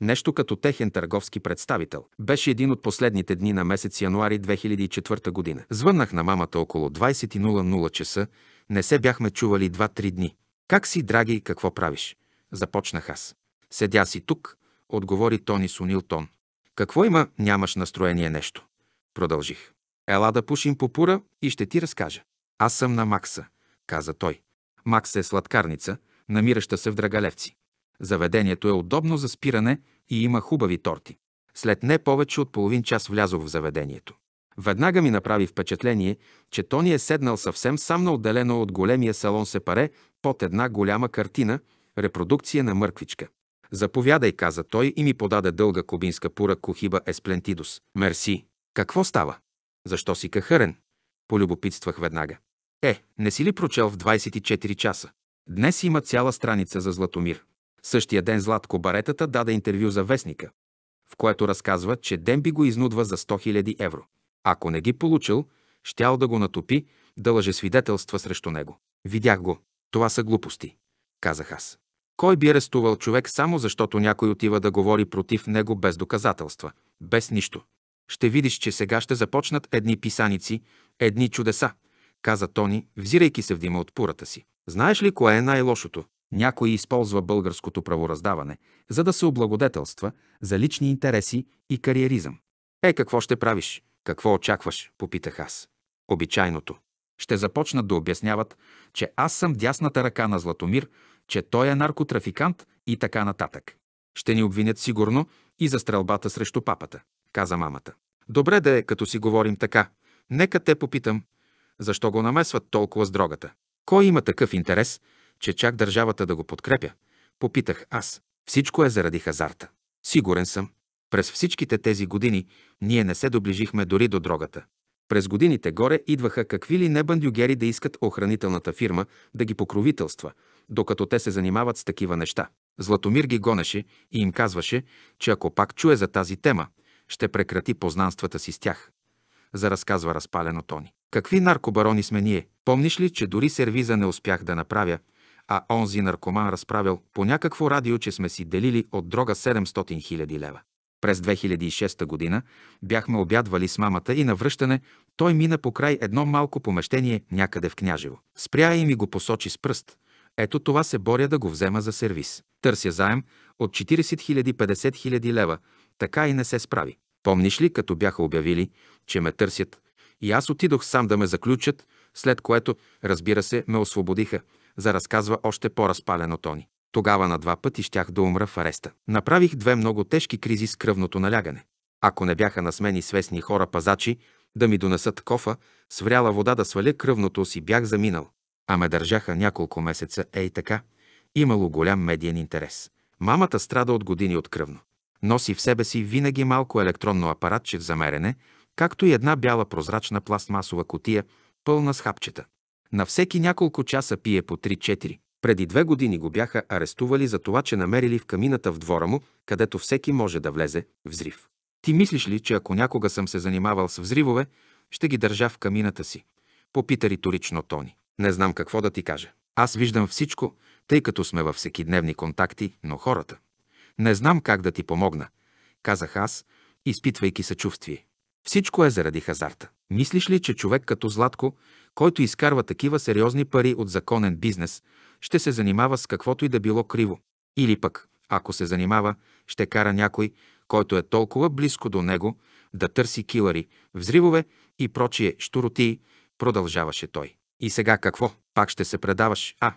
нещо като техен търговски представител. Беше един от последните дни на месец януари 2004 година. Звъннах на мамата около 20.00 часа, не се бяхме чували 2-3 дни. Как си, драги, какво правиш? Започнах аз. Седя си тук, отговори Тони Сунил тон. Какво има, нямаш настроение нещо? Продължих. Ела да пушим попура и ще ти разкажа. Аз съм на Макса, каза той. Макс е сладкарница, намираща се в Драгалевци. Заведението е удобно за спиране и има хубави торти. След не повече от половин час влязох в заведението. Веднага ми направи впечатление, че Тони е седнал съвсем сам на отделено от големия салон Сепаре под една голяма картина, репродукция на мърквичка. Заповядай, каза той и ми подаде дълга кубинска пура Кохиба Есплентидус. Мерси. Какво става? Защо си кахърен? Полюбопитствах веднага. Е, не си ли прочел в 24 часа? Днес има цяла страница за Златомир. Същия ден Златко Баретата даде интервю за Вестника, в което разказва, че Демби го изнудва за 100 000 евро. Ако не ги получил, щял да го натопи, да лъже свидетелства срещу него. Видях го. Това са глупости, казах аз. Кой би арестувал човек само защото някой отива да говори против него без доказателства, без нищо? Ще видиш, че сега ще започнат едни писаници, едни чудеса, каза Тони, взирайки се в дима от пурата си. Знаеш ли кое е най-лошото? Някой използва българското правораздаване, за да се облагодетелства за лични интереси и кариеризъм. Е, какво ще правиш? Какво очакваш? Попитах аз. Обичайното. Ще започнат да обясняват, че аз съм дясната ръка на Златомир, че той е наркотрафикант и така нататък. Ще ни обвинят сигурно и за стрелбата срещу папата, каза мамата. Добре да е, като си говорим така. Нека те попитам, защо го намесват толкова с дрогата? Кой има такъв интерес, че чак държавата да го подкрепя, попитах аз. Всичко е заради хазарта. Сигурен съм. През всичките тези години ние не се доближихме дори до дрогата. През годините горе идваха какви ли не бандюгери да искат охранителната фирма да ги покровителства, докато те се занимават с такива неща. Златомир ги гонеше и им казваше, че ако пак чуе за тази тема, ще прекрати познанствата си с тях. Заразказва разпалено Тони. Какви наркобарони сме ние? Помниш ли, че дори сервиза не успях да направя, а онзи наркоман разправил по някакво радио, че сме си делили от дрога 700 хиляди лева. През 2006 година бяхме обядвали с мамата и на връщане той мина по край едно малко помещение някъде в Княжево. Спря и ми го посочи с пръст. Ето това се боря да го взема за сервис. Търся заем от 40 000 50 000 лева, така и не се справи. Помниш ли, като бяха обявили, че ме търсят, и аз отидох сам да ме заключат, след което, разбира се, ме освободиха – заразказва още по-разпалено Тони. Тогава на два пъти щях да умра в ареста. Направих две много тежки кризи с кръвното налягане. Ако не бяха на смени свестни хора пазачи да ми донесат кофа, свряла вода да сваля кръвното си, бях заминал. А ме държаха няколко месеца, ей така. Имало голям медиен интерес. Мамата страда от години от кръвно. Носи в себе си винаги малко електронно апаратче в замерене, както и една бяла прозрачна пластмасова котия, пълна с хапчета. На всеки няколко часа пие по 3-4. Преди две години го бяха арестували за това, че намерили в камината в двора му, където всеки може да влезе, взрив. Ти мислиш ли, че ако някога съм се занимавал с взривове, ще ги държа в камината си? Попита риторично Тони. Не знам какво да ти кажа. Аз виждам всичко, тъй като сме във всекидневни контакти, но хората. Не знам как да ти помогна, казах аз, изпитвайки съчувствие. Всичко е заради хазарта. Мислиш ли, че човек като Златко който изкарва такива сериозни пари от законен бизнес, ще се занимава с каквото и да било криво. Или пък, ако се занимава, ще кара някой, който е толкова близко до него, да търси килари, взривове и прочие щуроти, продължаваше той. И сега какво? Пак ще се предаваш? А,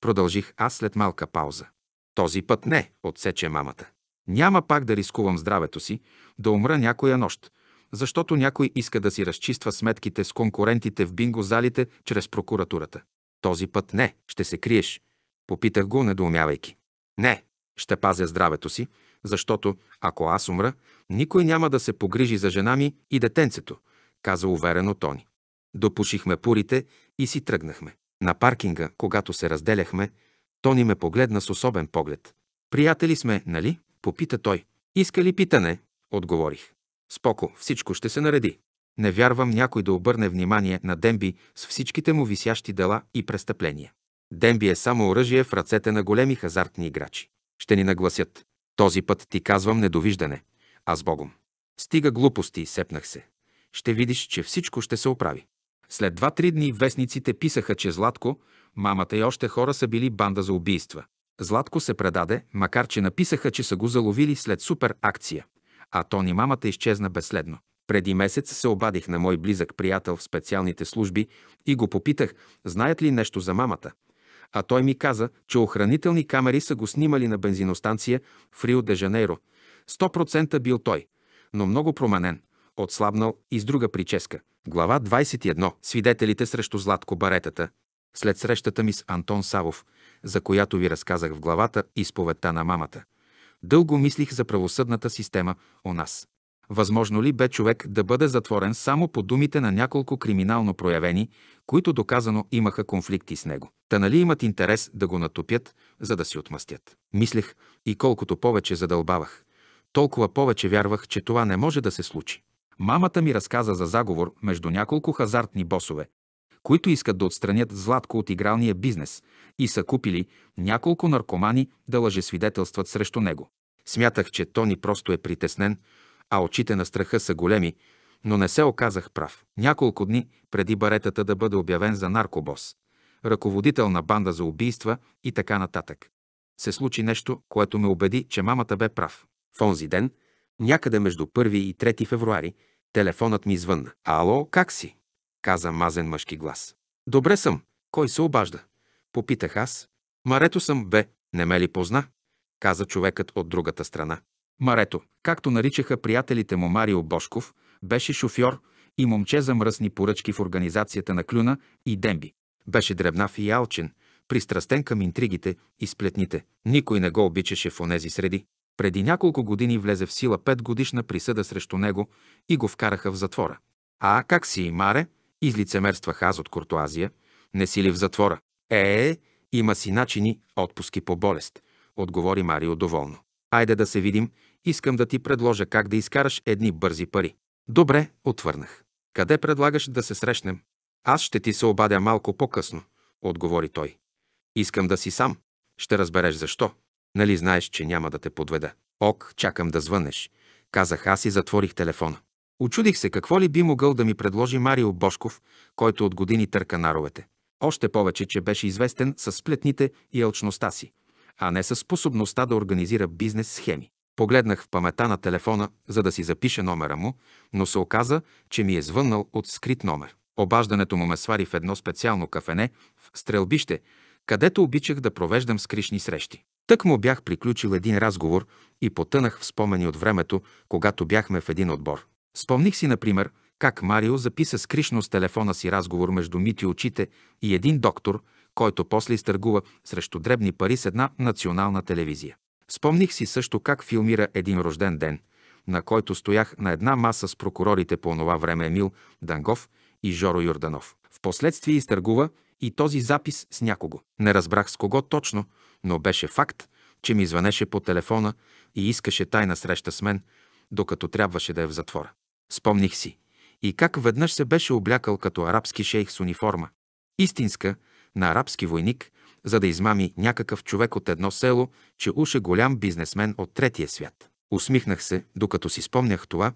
продължих аз след малка пауза. Този път не, отсече мамата. Няма пак да рискувам здравето си, да умра някоя нощ, защото някой иска да си разчиства сметките с конкурентите в бинго залите чрез прокуратурата. Този път не, ще се криеш. Попитах го, недоумявайки. Не, ще пазя здравето си, защото ако аз умра, никой няма да се погрижи за жена ми и детенцето, каза уверено Тони. Допушихме пурите и си тръгнахме. На паркинга, когато се разделяхме, Тони ме погледна с особен поглед. Приятели сме, нали? Попита той. Иска ли питане? Отговорих. Споко, всичко ще се нареди. Не вярвам някой да обърне внимание на Демби с всичките му висящи дела и престъпления. Демби е само оръжие в ръцете на големи хазартни играчи. Ще ни нагласят. Този път ти казвам недовиждане, а с Богом. Стига глупости, сепнах се. Ще видиш, че всичко ще се оправи. След два-три дни вестниците писаха, че Златко, мамата и още хора са били банда за убийства. Златко се предаде, макар че написаха, че са го заловили след супер акция а Тони мамата изчезна безследно. Преди месец се обадих на мой близък приятел в специалните служби и го попитах, знаят ли нещо за мамата. А той ми каза, че охранителни камери са го снимали на бензиностанция в Рио де Жанейро. 100% бил той, но много променен, отслабнал и с друга прическа. Глава 21. Свидетелите срещу Златко Баретата. След срещата ми с Антон Савов, за която ви разказах в главата изповедта на мамата – Дълго мислих за правосъдната система у нас. Възможно ли бе човек да бъде затворен само по думите на няколко криминално проявени, които доказано имаха конфликти с него? Та нали имат интерес да го натопят, за да си отмъстят? Мислех и колкото повече задълбавах, толкова повече вярвах, че това не може да се случи. Мамата ми разказа за заговор между няколко хазартни босове, които искат да отстранят Златко от игралния бизнес и са купили няколко наркомани да лъжесвидетелстват срещу него. Смятах, че Тони просто е притеснен, а очите на страха са големи, но не се оказах прав. Няколко дни преди баретата да бъде обявен за наркобос, ръководител на банда за убийства и така нататък, се случи нещо, което ме убеди, че мамата бе прав. В онзи ден, някъде между 1 и 3 февруари, телефонът ми звънна. Ало, как си? каза мазен мъжки глас. Добре съм. Кой се обажда? Попитах аз. Марето съм, бе. Не ме ли позна? Каза човекът от другата страна. Марето, както наричаха приятелите му Марио Бошков, беше шофьор и момче за мръсни поръчки в организацията на Клюна и Демби. Беше дребнав и алчен, пристрастен към интригите и сплетните. Никой не го обичаше в онези среди. Преди няколко години влезе в сила петгодишна присъда срещу него и го вкараха в затвора. А как си, Маре? излицемерствах аз от куртуазия, не си ли в затвора? Е, е, е, има си начини, отпуски по болест, отговори Марио доволно. Айде да се видим, искам да ти предложа как да изкараш едни бързи пари. Добре, отвърнах. Къде предлагаш да се срещнем? Аз ще ти се обадя малко по-късно, отговори той. Искам да си сам. Ще разбереш защо. Нали знаеш, че няма да те подведа. Ок, чакам да звънеш. Казах аз и затворих телефона. Очудих се какво ли би могъл да ми предложи Марио Бошков, който от години търка наровете. Още повече, че беше известен с сплетните и елчността си, а не с способността да организира бизнес схеми. Погледнах в памета на телефона, за да си запише номера му, но се оказа, че ми е звъннал от скрит номер. Обаждането му ме свари в едно специално кафене в Стрелбище, където обичах да провеждам скришни срещи. Тък му бях приключил един разговор и потънах в спомени от времето, когато бяхме в един отбор. Спомних си, например, как Марио записа с Кришно с телефона си разговор между мити очите и един доктор, който после изтъргува срещу дребни пари с една национална телевизия. Спомних си също как филмира един рожден ден, на който стоях на една маса с прокурорите по онова време Емил Дангов и Жоро Йорданов. Впоследствие изтъргува и този запис с някого. Не разбрах с кого точно, но беше факт, че ми звънеше по телефона и искаше тайна среща с мен, докато трябваше да е в затвора. Спомних си. И как веднъж се беше облякал като арабски шейх с униформа. Истинска, на арабски войник, за да измами някакъв човек от едно село, че уж е голям бизнесмен от третия свят. Усмихнах се, докато си спомнях това,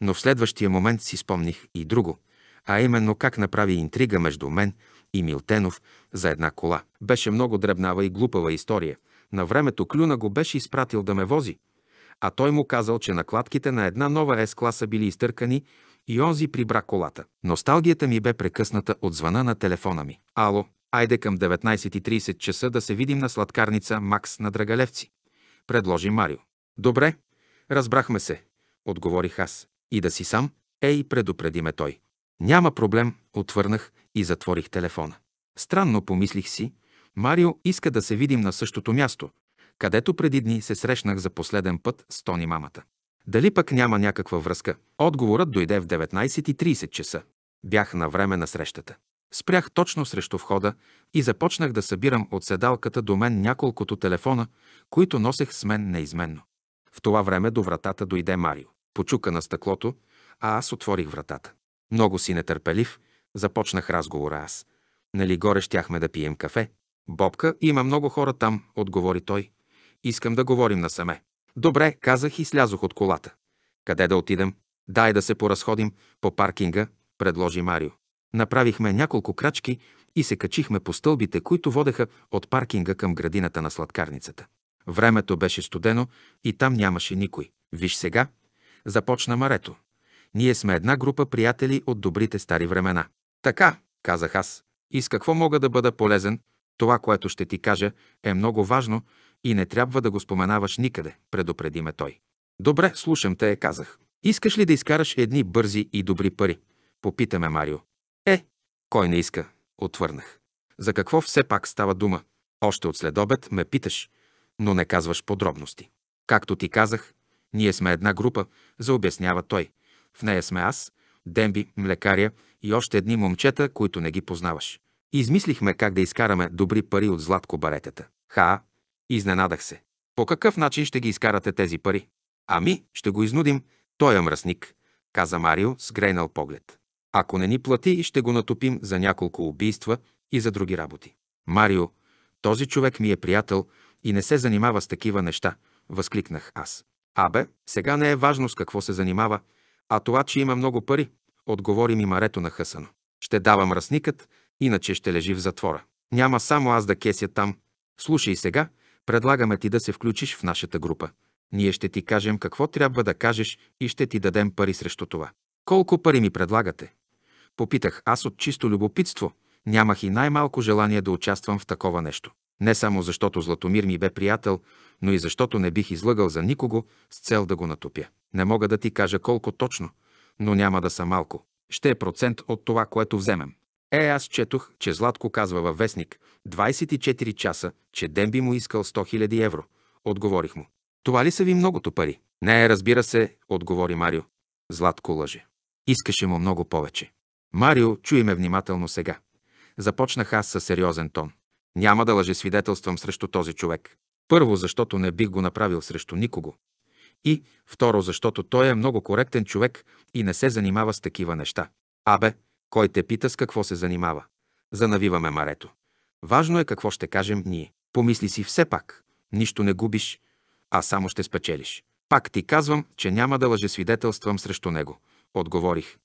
но в следващия момент си спомних и друго, а именно как направи интрига между мен и Милтенов за една кола. Беше много дребнава и глупава история. На времето Клюна го беше изпратил да ме вози, а той му казал, че накладките на една нова С-класа били изтъркани и онзи прибра колата. Носталгията ми бе прекъсната от звъна на телефона ми. Ало, айде към 19.30 часа да се видим на сладкарница Макс на Драгалевци, предложи Марио. Добре, разбрахме се, отговорих аз. И да си сам? Ей, предупреди ме той. Няма проблем, отвърнах и затворих телефона. Странно помислих си, Марио иска да се видим на същото място, където преди дни се срещнах за последен път с Тони мамата. Дали пък няма някаква връзка? Отговорът дойде в 19.30 часа. Бях на време на срещата. Спрях точно срещу входа и започнах да събирам от седалката до мен няколкото телефона, които носех с мен неизменно. В това време до вратата дойде Марио. Почука на стъклото, а аз отворих вратата. Много си нетърпелив, започнах разговора аз. Нали горе щяхме да пием кафе? Бобка, има много хора там, отговори той. Искам да говорим насаме. Добре, казах и слязох от колата. Къде да отидем? Дай да се поразходим по паркинга, предложи Марио. Направихме няколко крачки и се качихме по стълбите, които водеха от паркинга към градината на сладкарницата. Времето беше студено и там нямаше никой. Виж сега, започна Марето. Ние сме една група приятели от добрите стари времена. Така, казах аз. И с какво мога да бъда полезен? Това, което ще ти кажа, е много важно и не трябва да го споменаваш никъде, предупреди ме той. Добре, слушам те, казах. Искаш ли да изкараш едни бързи и добри пари? Попита ме Марио. Е, кой не иска? Отвърнах. За какво все пак става дума? Още от следобед ме питаш, но не казваш подробности. Както ти казах, ние сме една група, заобяснява той. В нея сме аз, Демби, млекаря и още едни момчета, които не ги познаваш. Измислихме как да изкараме добри пари от Златко баретата. Ха, Изненадах се. По какъв начин ще ги изкарате тези пари? Ами, ще го изнудим. Той е мръсник, каза Марио с грейнал поглед. Ако не ни плати, ще го натопим за няколко убийства и за други работи. Марио, този човек ми е приятел и не се занимава с такива неща, възкликнах аз. Абе, сега не е важно с какво се занимава, а това, че има много пари, отговори ми марето на Хъсано. Ще давам разникът, иначе ще лежи в затвора. Няма само аз да кеся там. Слушай сега, Предлагаме ти да се включиш в нашата група. Ние ще ти кажем какво трябва да кажеш и ще ти дадем пари срещу това. Колко пари ми предлагате? Попитах аз от чисто любопитство. Нямах и най-малко желание да участвам в такова нещо. Не само защото Златомир ми бе приятел, но и защото не бих излъгал за никого с цел да го натопя. Не мога да ти кажа колко точно, но няма да са малко. Ще е процент от това, което вземем. Е, аз четох, че Златко казва във вестник 24 часа, че ден би му искал 100 000 евро. Отговорих му. Това ли са ви многото пари? Не, разбира се, отговори Марио. Златко лъже. Искаше му много повече. Марио, чуй ме внимателно сега. Започнах аз със сериозен тон. Няма да лъже свидетелствам срещу този човек. Първо, защото не бих го направил срещу никого. И, второ, защото той е много коректен човек и не се занимава с такива неща. Абе, кой те пита с какво се занимава? Занавиваме марето. Важно е какво ще кажем ние. Помисли си все пак. Нищо не губиш, а само ще спечелиш. Пак ти казвам, че няма да лъжесвидетелствам срещу него. Отговорих.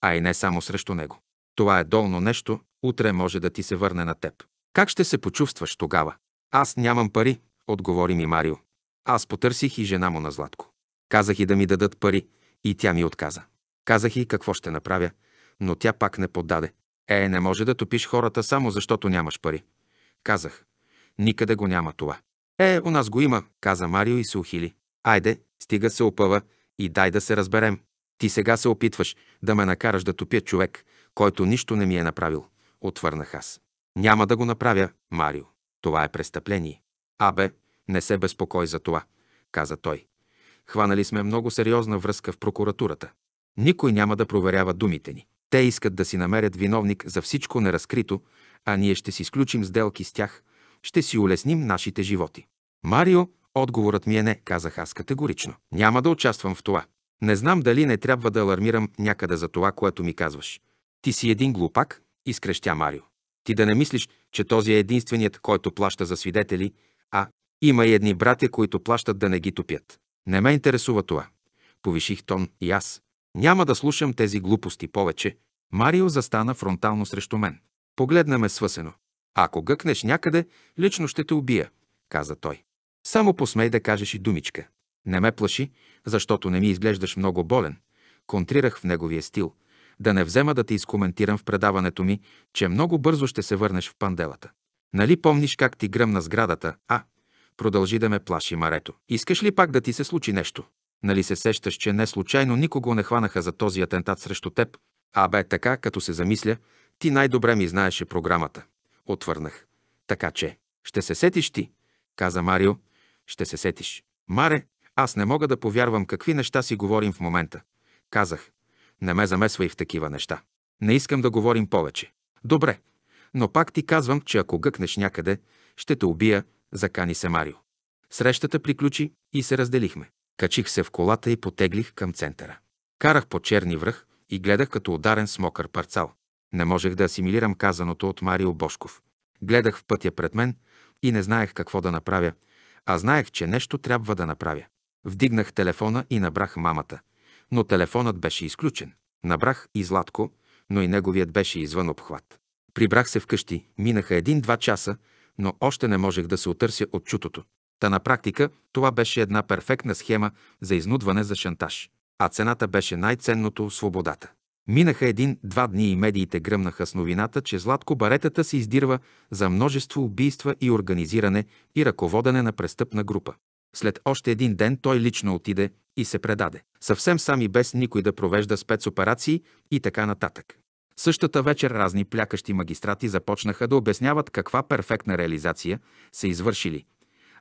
А и не само срещу него. Това е долно нещо, утре може да ти се върне на теб. Как ще се почувстваш тогава? Аз нямам пари, отговори ми Марио. Аз потърсих и жена му на Златко. Казах и да ми дадат пари, и тя ми отказа. Казах и какво ще направя, но тя пак не поддаде. Е, не може да топиш хората само защото нямаш пари. Казах. Никъде го няма това. Е, у нас го има, каза Марио и се ухили. Айде, стига се опъва и дай да се разберем. Ти сега се опитваш да ме накараш да топя човек, който нищо не ми е направил, отвърнах аз. Няма да го направя, Марио. Това е престъпление. Абе, не се безпокой за това, каза той. Хванали сме много сериозна връзка в прокуратурата. Никой няма да проверява думите ни. Те искат да си намерят виновник за всичко неразкрито, а ние ще си изключим сделки с тях, ще си улесним нашите животи. Марио, отговорът ми е не, казах аз категорично. Няма да участвам в това. Не знам дали не трябва да алармирам някъде за това, което ми казваш. Ти си един глупак, изкрещя Марио. Ти да не мислиш, че този е единственият, който плаща за свидетели, а има и едни братя, които плащат да не ги топят. Не ме интересува това. Повиших тон и аз, няма да слушам тези глупости повече. Марио застана фронтално срещу мен. Погледна ме свъсено. Ако гъкнеш някъде, лично ще те убия, каза той. Само посмей да кажеш и думичка. Не ме плаши, защото не ми изглеждаш много болен. Контрирах в неговия стил. Да не взема да те изкоментирам в предаването ми, че много бързо ще се върнеш в панделата. Нали помниш как ти гръмна сградата, а? Продължи да ме плаши Марето. Искаш ли пак да ти се случи нещо? Нали се сещаш, че не случайно никого не хванаха за този атентат срещу теб? А бе, така, като се замисля, ти най-добре ми знаеше програмата. Отвърнах. Така че, ще се сетиш ти, каза Марио. Ще се сетиш. Маре, аз не мога да повярвам какви неща си говорим в момента. Казах. Не ме замесвай в такива неща. Не искам да говорим повече. Добре, но пак ти казвам, че ако гъкнеш някъде, ще те убия, закани се Марио. Срещата приключи и се разделихме. Качих се в колата и потеглих към центъра. Карах по черни връх и гледах като ударен с мокър парцал. Не можех да асимилирам казаното от Марио Бошков. Гледах в пътя пред мен и не знаех какво да направя, а знаех, че нещо трябва да направя. Вдигнах телефона и набрах мамата, но телефонът беше изключен. Набрах и Златко, но и неговият беше извън обхват. Прибрах се вкъщи, минаха един-два часа, но още не можех да се отърся от чутото. Та на практика това беше една перфектна схема за изнудване за шантаж. А цената беше най-ценното – свободата. Минаха един-два дни и медиите гръмнаха с новината, че Златко Баретата се издирва за множество убийства и организиране и ръководене на престъпна група. След още един ден той лично отиде и се предаде. Съвсем сам и без никой да провежда спецоперации и така нататък. Същата вечер разни плякащи магистрати започнаха да обясняват каква перфектна реализация са извършили –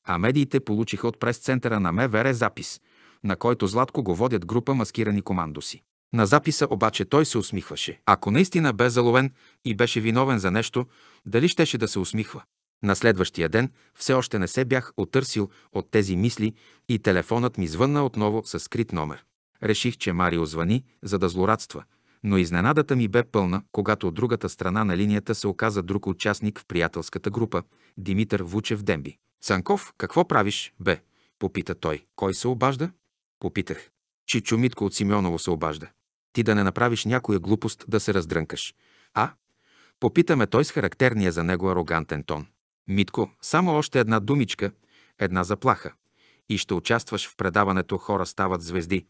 а медиите получиха от прес-центъра на МВР запис, на който Златко го водят група маскирани командоси. На записа обаче той се усмихваше. Ако наистина бе заловен и беше виновен за нещо, дали щеше да се усмихва? На следващия ден все още не се бях отърсил от тези мисли и телефонът ми звънна отново със скрит номер. Реших, че Марио звъни, за да злорадства, но изненадата ми бе пълна, когато от другата страна на линията се оказа друг участник в приятелската група – Димитър Вучев Демби. Цанков, какво правиш, бе? Попита той. Кой се обажда? Попитах. Чичо Митко от Симеоново се обажда. Ти да не направиш някоя глупост да се раздрънкаш. А? Попитаме той с характерния за него арогантен тон. Митко, само още една думичка, една заплаха. И ще участваш в предаването «Хора стават звезди».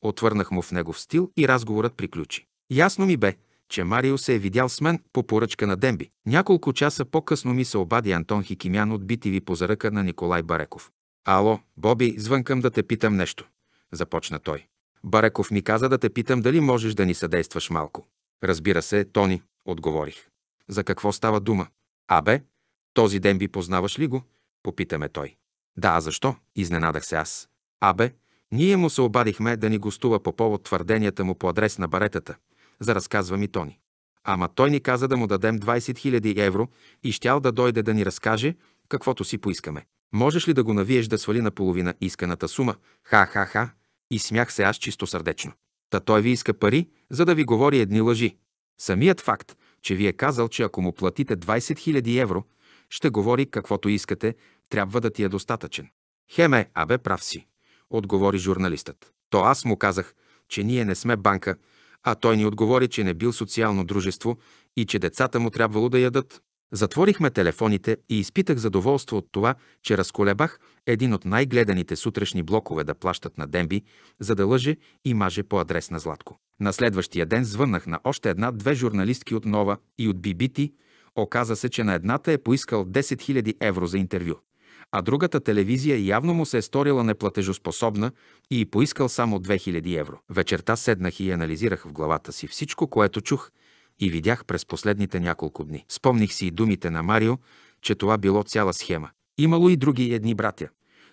Отвърнах му в негов стил и разговорът приключи. Ясно ми бе, че Марио се е видял с мен по поръчка на Демби. Няколко часа по-късно ми се обади Антон Хикимян от битиви по заръка на Николай Бареков. Ало, Боби, звънкам да те питам нещо, започна той. Бареков ми каза да те питам дали можеш да ни съдействаш малко. Разбира се, Тони, отговорих. За какво става дума? Абе, този ден би познаваш ли го? Попитаме той. Да, а защо? Изненадах се аз. Абе, ние му се обадихме да ни гостува по повод твърденията му по адрес на баретата – за разказва ми Тони. Ама той ни каза да му дадем 20 000 евро и щял да дойде да ни разкаже каквото си поискаме. Можеш ли да го навиеш да свали наполовина исканата сума? Ха-ха-ха! И смях се аз чисто сърдечно. Та той ви иска пари, за да ви говори едни лъжи. Самият факт, че ви е казал, че ако му платите 20 000 евро, ще говори каквото искате, трябва да ти е достатъчен. Хеме, абе прав си, отговори журналистът. То аз му казах, че ние не сме банка а той ни отговори, че не бил социално дружество и че децата му трябвало да ядат. Затворихме телефоните и изпитах задоволство от това, че разколебах един от най-гледаните сутрешни блокове да плащат на Демби, за да лъже и маже по адрес на Златко. На следващия ден звъннах на още една-две журналистки от Нова и от Бибити. Оказа се, че на едната е поискал 10 000 евро за интервю а другата телевизия явно му се е сторила неплатежоспособна и поискал само 2000 евро. Вечерта седнах и анализирах в главата си всичко, което чух и видях през последните няколко дни. Спомних си и думите на Марио, че това било цяла схема. Имало и други едни братя,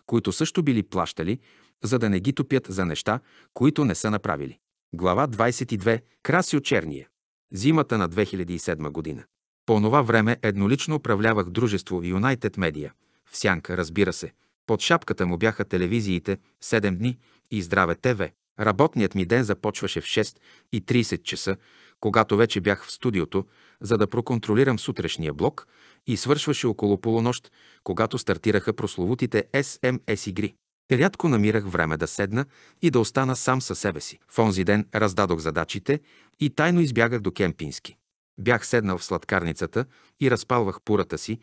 които също били плащали, за да не ги топят за неща, които не са направили. Глава 22. Красио Черния. Зимата на 2007 година. По това време еднолично управлявах дружество United Media – в сянка, разбира се. Под шапката му бяха телевизиите «7 дни» и «Здраве ТВ». Работният ми ден започваше в 6 и 30 часа, когато вече бях в студиото, за да проконтролирам сутрешния блок и свършваше около полунощ, когато стартираха прословутите SMS игри. Рядко намирах време да седна и да остана сам със себе си. В онзи ден раздадох задачите и тайно избягах до Кемпински. Бях седнал в сладкарницата и разпалвах пурата си,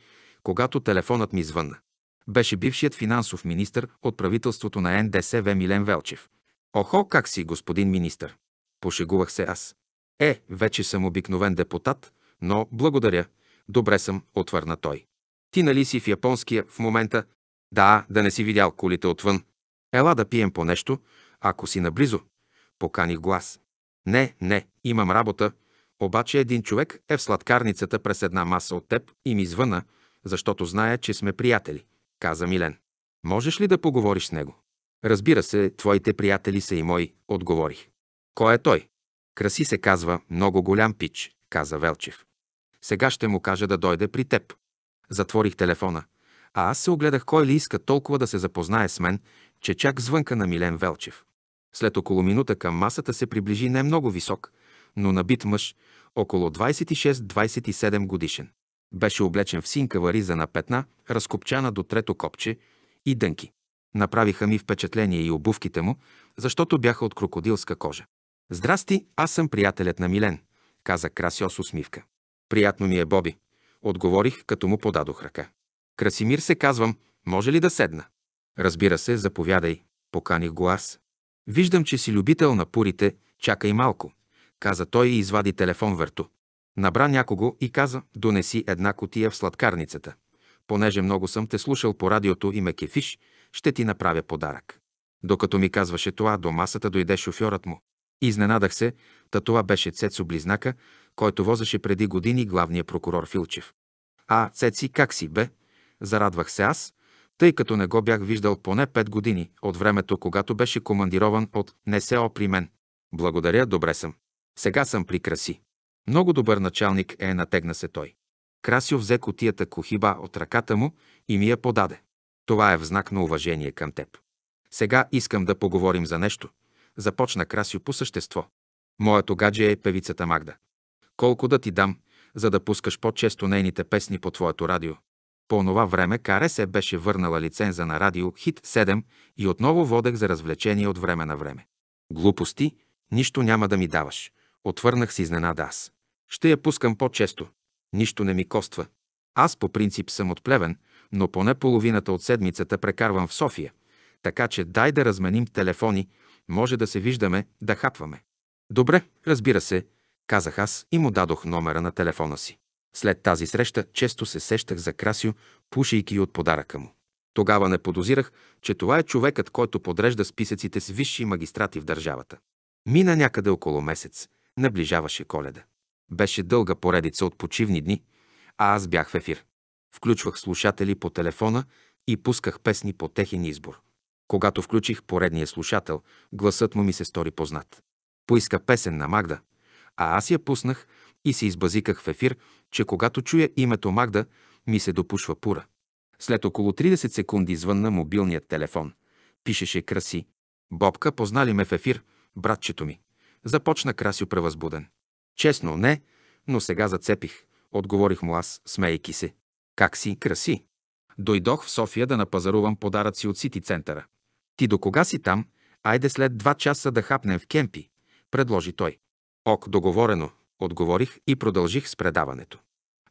когато телефонът ми звънна. Беше бившият финансов министр от правителството на НДСВ Милен Велчев. Охо, как си, господин министър? Пошегувах се аз. Е, вече съм обикновен депутат, но благодаря. Добре съм, отвърна той. Ти нали си в японския в момента? Да, да не си видял колите отвън. Ела да пием по нещо, ако си наблизо. Поканих глас. Не, не, имам работа. Обаче един човек е в сладкарницата през една маса от теб и ми звъна, защото зная, че сме приятели, каза Милен. Можеш ли да поговориш с него? Разбира се, твоите приятели са и мои, отговорих. Кой е той? Краси се казва, много голям пич, каза Велчев. Сега ще му кажа да дойде при теб. Затворих телефона, а аз се огледах кой ли иска толкова да се запознае с мен, че чак звънка на Милен Велчев. След около минута към масата се приближи не много висок, но набит мъж, около 26-27 годишен. Беше облечен в синкава риза на петна, разкопчана до трето копче и дънки. Направиха ми впечатление и обувките му, защото бяха от крокодилска кожа. Здрасти, аз съм приятелят на Милен, каза Красио с усмивка. Приятно ми е, Боби, отговорих, като му подадох ръка. Красимир се казвам, може ли да седна? Разбира се, заповядай, поканих го аз. Виждам, че си любител на пурите, чакай малко, каза той и извади телефон върто. Набра някого и каза, донеси една котия в сладкарницата. Понеже много съм те слушал по радиото и ме кефиш, ще ти направя подарък. Докато ми казваше това, до масата дойде шофьорът му. Изненадах се, та това беше Цецо Близнака, който возеше преди години главния прокурор Филчев. А, Цеци, как си бе? Зарадвах се аз, тъй като не го бях виждал поне пет години от времето, когато беше командирован от НСО при мен. Благодаря, добре съм. Сега съм при краси. Много добър началник е, натегна се той. Красио взе котията кохиба от ръката му и ми я подаде. Това е в знак на уважение към теб. Сега искам да поговорим за нещо. Започна Красио по същество. Моето гадже е певицата Магда. Колко да ти дам, за да пускаш по-често нейните песни по твоето радио? По онова време Каресе беше върнала лиценза на радио Хит 7 и отново водех за развлечение от време на време. Глупости, нищо няма да ми даваш. Отвърнах си изненада аз. Ще я пускам по-често. Нищо не ми коства. Аз по принцип съм от Плевен, но поне половината от седмицата прекарвам в София, така че дай да разменим телефони, може да се виждаме, да хапваме. Добре, разбира се, казах аз и му дадох номера на телефона си. След тази среща често се сещах за Красио, пушейки от подаръка му. Тогава не подозирах, че това е човекът, който подрежда списъците с висши магистрати в държавата. Мина някъде около месец, наближаваше коледа. Беше дълга поредица от почивни дни, а аз бях в ефир. Включвах слушатели по телефона и пусках песни по техен избор. Когато включих поредния слушател, гласът му ми се стори познат. Поиска песен на Магда, а аз я пуснах и се избазиках в ефир, че когато чуя името Магда, ми се допушва пура. След около 30 секунди звънна мобилният телефон. Пишеше Краси. Бобка, познали ме в ефир, братчето ми. Започна Красио превъзбуден. Честно, не, но сега зацепих, отговорих му аз, смейки се. Как си, краси? Дойдох в София да напазарувам подаръци от Сити центъра. Ти до кога си там? Айде след два часа да хапнем в кемпи, предложи той. Ок, договорено, отговорих и продължих с предаването.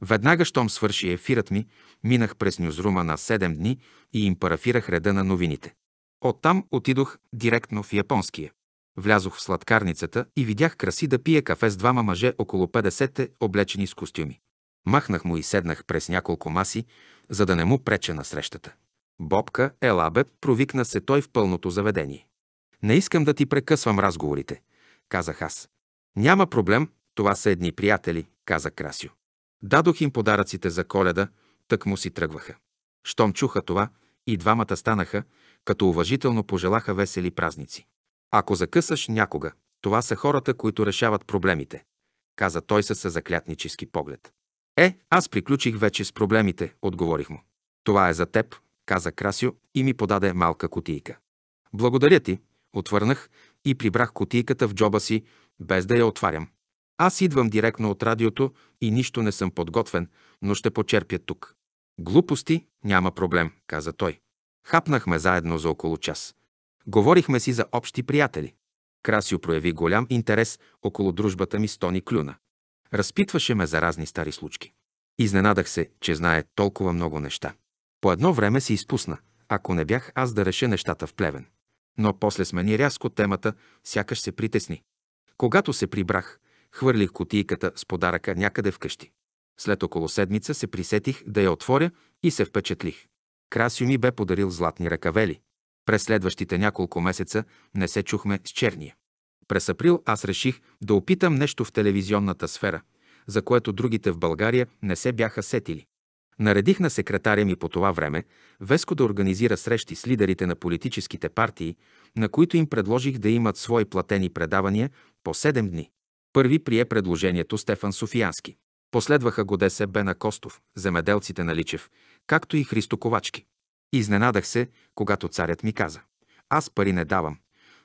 Веднага, щом свърши ефирът ми, минах през нюзрума на 7 дни и им парафирах реда на новините. Оттам отидох директно в японския. Влязох в сладкарницата и видях краси да пие кафе с двама мъже около 50-те, облечени с костюми. Махнах му и седнах през няколко маси, за да не му преча на срещата. Бобка, елабе, провикна се той в пълното заведение. Не искам да ти прекъсвам разговорите, казах аз. Няма проблем, това са едни приятели, каза Красио. Дадох им подаръците за коледа, так му си тръгваха. Щом чуха това, и двамата станаха, като уважително пожелаха весели празници. Ако закъсаш някога, това са хората, които решават проблемите, каза той със заклятнически поглед. Е, аз приключих вече с проблемите, отговорих му. Това е за теб, каза Красио и ми подаде малка кутийка. Благодаря ти, отвърнах и прибрах кутийката в джоба си, без да я отварям. Аз идвам директно от радиото и нищо не съм подготвен, но ще почерпя тук. Глупости, няма проблем, каза той. Хапнахме заедно за около час. Говорихме си за общи приятели. Красио прояви голям интерес около дружбата ми с Тони Клюна. Разпитваше ме за разни стари случки. Изненадах се, че знае толкова много неща. По едно време се изпусна, ако не бях аз да реша нещата в плевен. Но после смени рязко темата, сякаш се притесни. Когато се прибрах, хвърлих котийката с подаръка някъде вкъщи. След около седмица се присетих да я отворя и се впечатлих. Красио ми бе подарил златни ръкавели. През следващите няколко месеца не се чухме с черния. През април аз реших да опитам нещо в телевизионната сфера, за което другите в България не се бяха сетили. Наредих на секретаря ми по това време Веско да организира срещи с лидерите на политическите партии, на които им предложих да имат свои платени предавания по 7 дни. Първи прие предложението Стефан Софиянски. Последваха годесе Бена Костов, земеделците на Личев, както и Христо Ковачки изненадах се, когато царят ми каза. Аз пари не давам,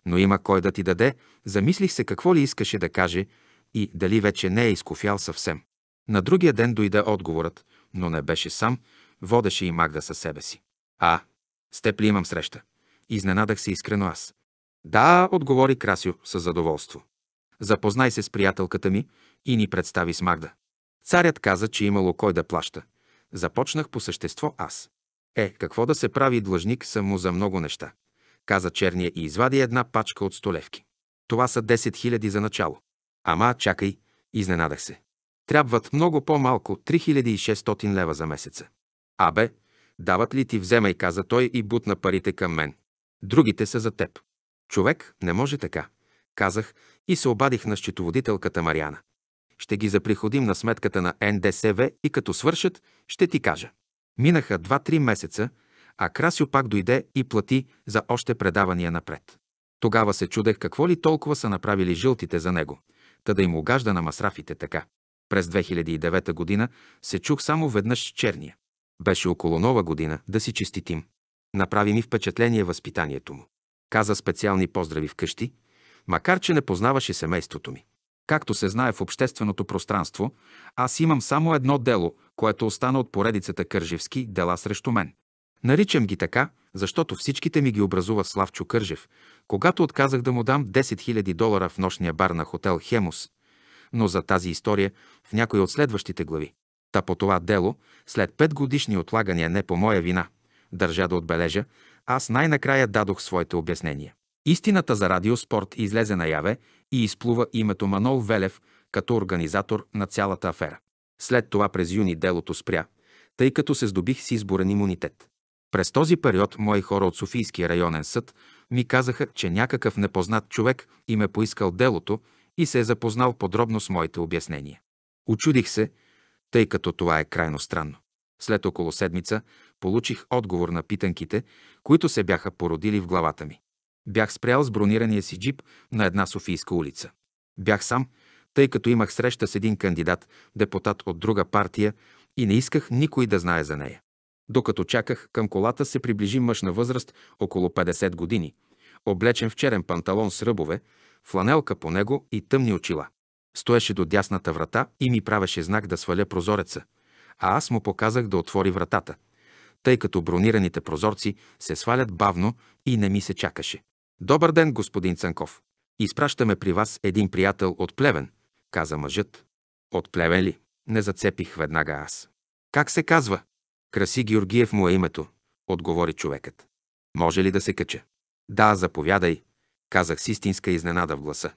но има кой да ти даде. Замислих се какво ли искаше да каже и дали вече не е изкофял съвсем. На другия ден дойде отговорът, но не беше сам, водеше и Магда със себе си. А, с теб ли имам среща? Изненадах се искрено аз. Да, отговори Красио с задоволство. Запознай се с приятелката ми и ни представи с Магда. Царят каза, че имало кой да плаща. Започнах по същество аз. Е, какво да се прави длъжник само за много неща, каза черния и извади една пачка от столевки. Това са 10 хиляди за начало. Ама, чакай, изненадах се. Трябват много по-малко 3600 лева за месеца. Абе, дават ли ти вземай, каза той и бутна парите към мен. Другите са за теб. Човек не може така, казах и се обадих на счетоводителката Мариана. Ще ги заприходим на сметката на НДСВ и като свършат, ще ти кажа. Минаха два-три месеца, а Красио пак дойде и плати за още предавания напред. Тогава се чудех какво ли толкова са направили жълтите за него, та да им огажда на масрафите така. През 2009 година се чух само веднъж с черния. Беше около нова година да си честитим. Направи ми впечатление възпитанието му. Каза специални поздрави вкъщи, макар че не познаваше семейството ми. Както се знае в общественото пространство, аз имам само едно дело, което остана от поредицата Кържевски дела срещу мен. Наричам ги така, защото всичките ми ги образува Славчо Кържев, когато отказах да му дам 10 000 долара в нощния бар на хотел Хемус, но за тази история в някои от следващите глави. Та по това дело, след 5 годишни отлагания не по моя вина, държа да отбележа, аз най-накрая дадох своите обяснения. Истината за Радио Спорт излезе наяве и изплува името Манол Велев като организатор на цялата афера. След това през юни делото спря, тъй като се здобих с изборен имунитет. През този период мои хора от Софийския районен съд ми казаха, че някакъв непознат човек им е поискал делото и се е запознал подробно с моите обяснения. Очудих се, тъй като това е крайно странно. След около седмица получих отговор на питанките, които се бяха породили в главата ми. Бях спрял с бронирания си джип на една Софийска улица. Бях сам, тъй като имах среща с един кандидат, депутат от друга партия и не исках никой да знае за нея. Докато чаках, към колата се приближи мъж на възраст около 50 години, облечен в черен панталон с ръбове, фланелка по него и тъмни очила. Стоеше до дясната врата и ми правеше знак да сваля прозореца, а аз му показах да отвори вратата, тъй като бронираните прозорци се свалят бавно и не ми се чакаше. Добър ден, господин Цанков. Изпращаме при вас един приятел от Плевен, каза мъжът. От Плевен ли? Не зацепих веднага аз. Как се казва? Краси Георгиев му е името, отговори човекът. Може ли да се кача? Да, заповядай, казах с истинска изненада в гласа.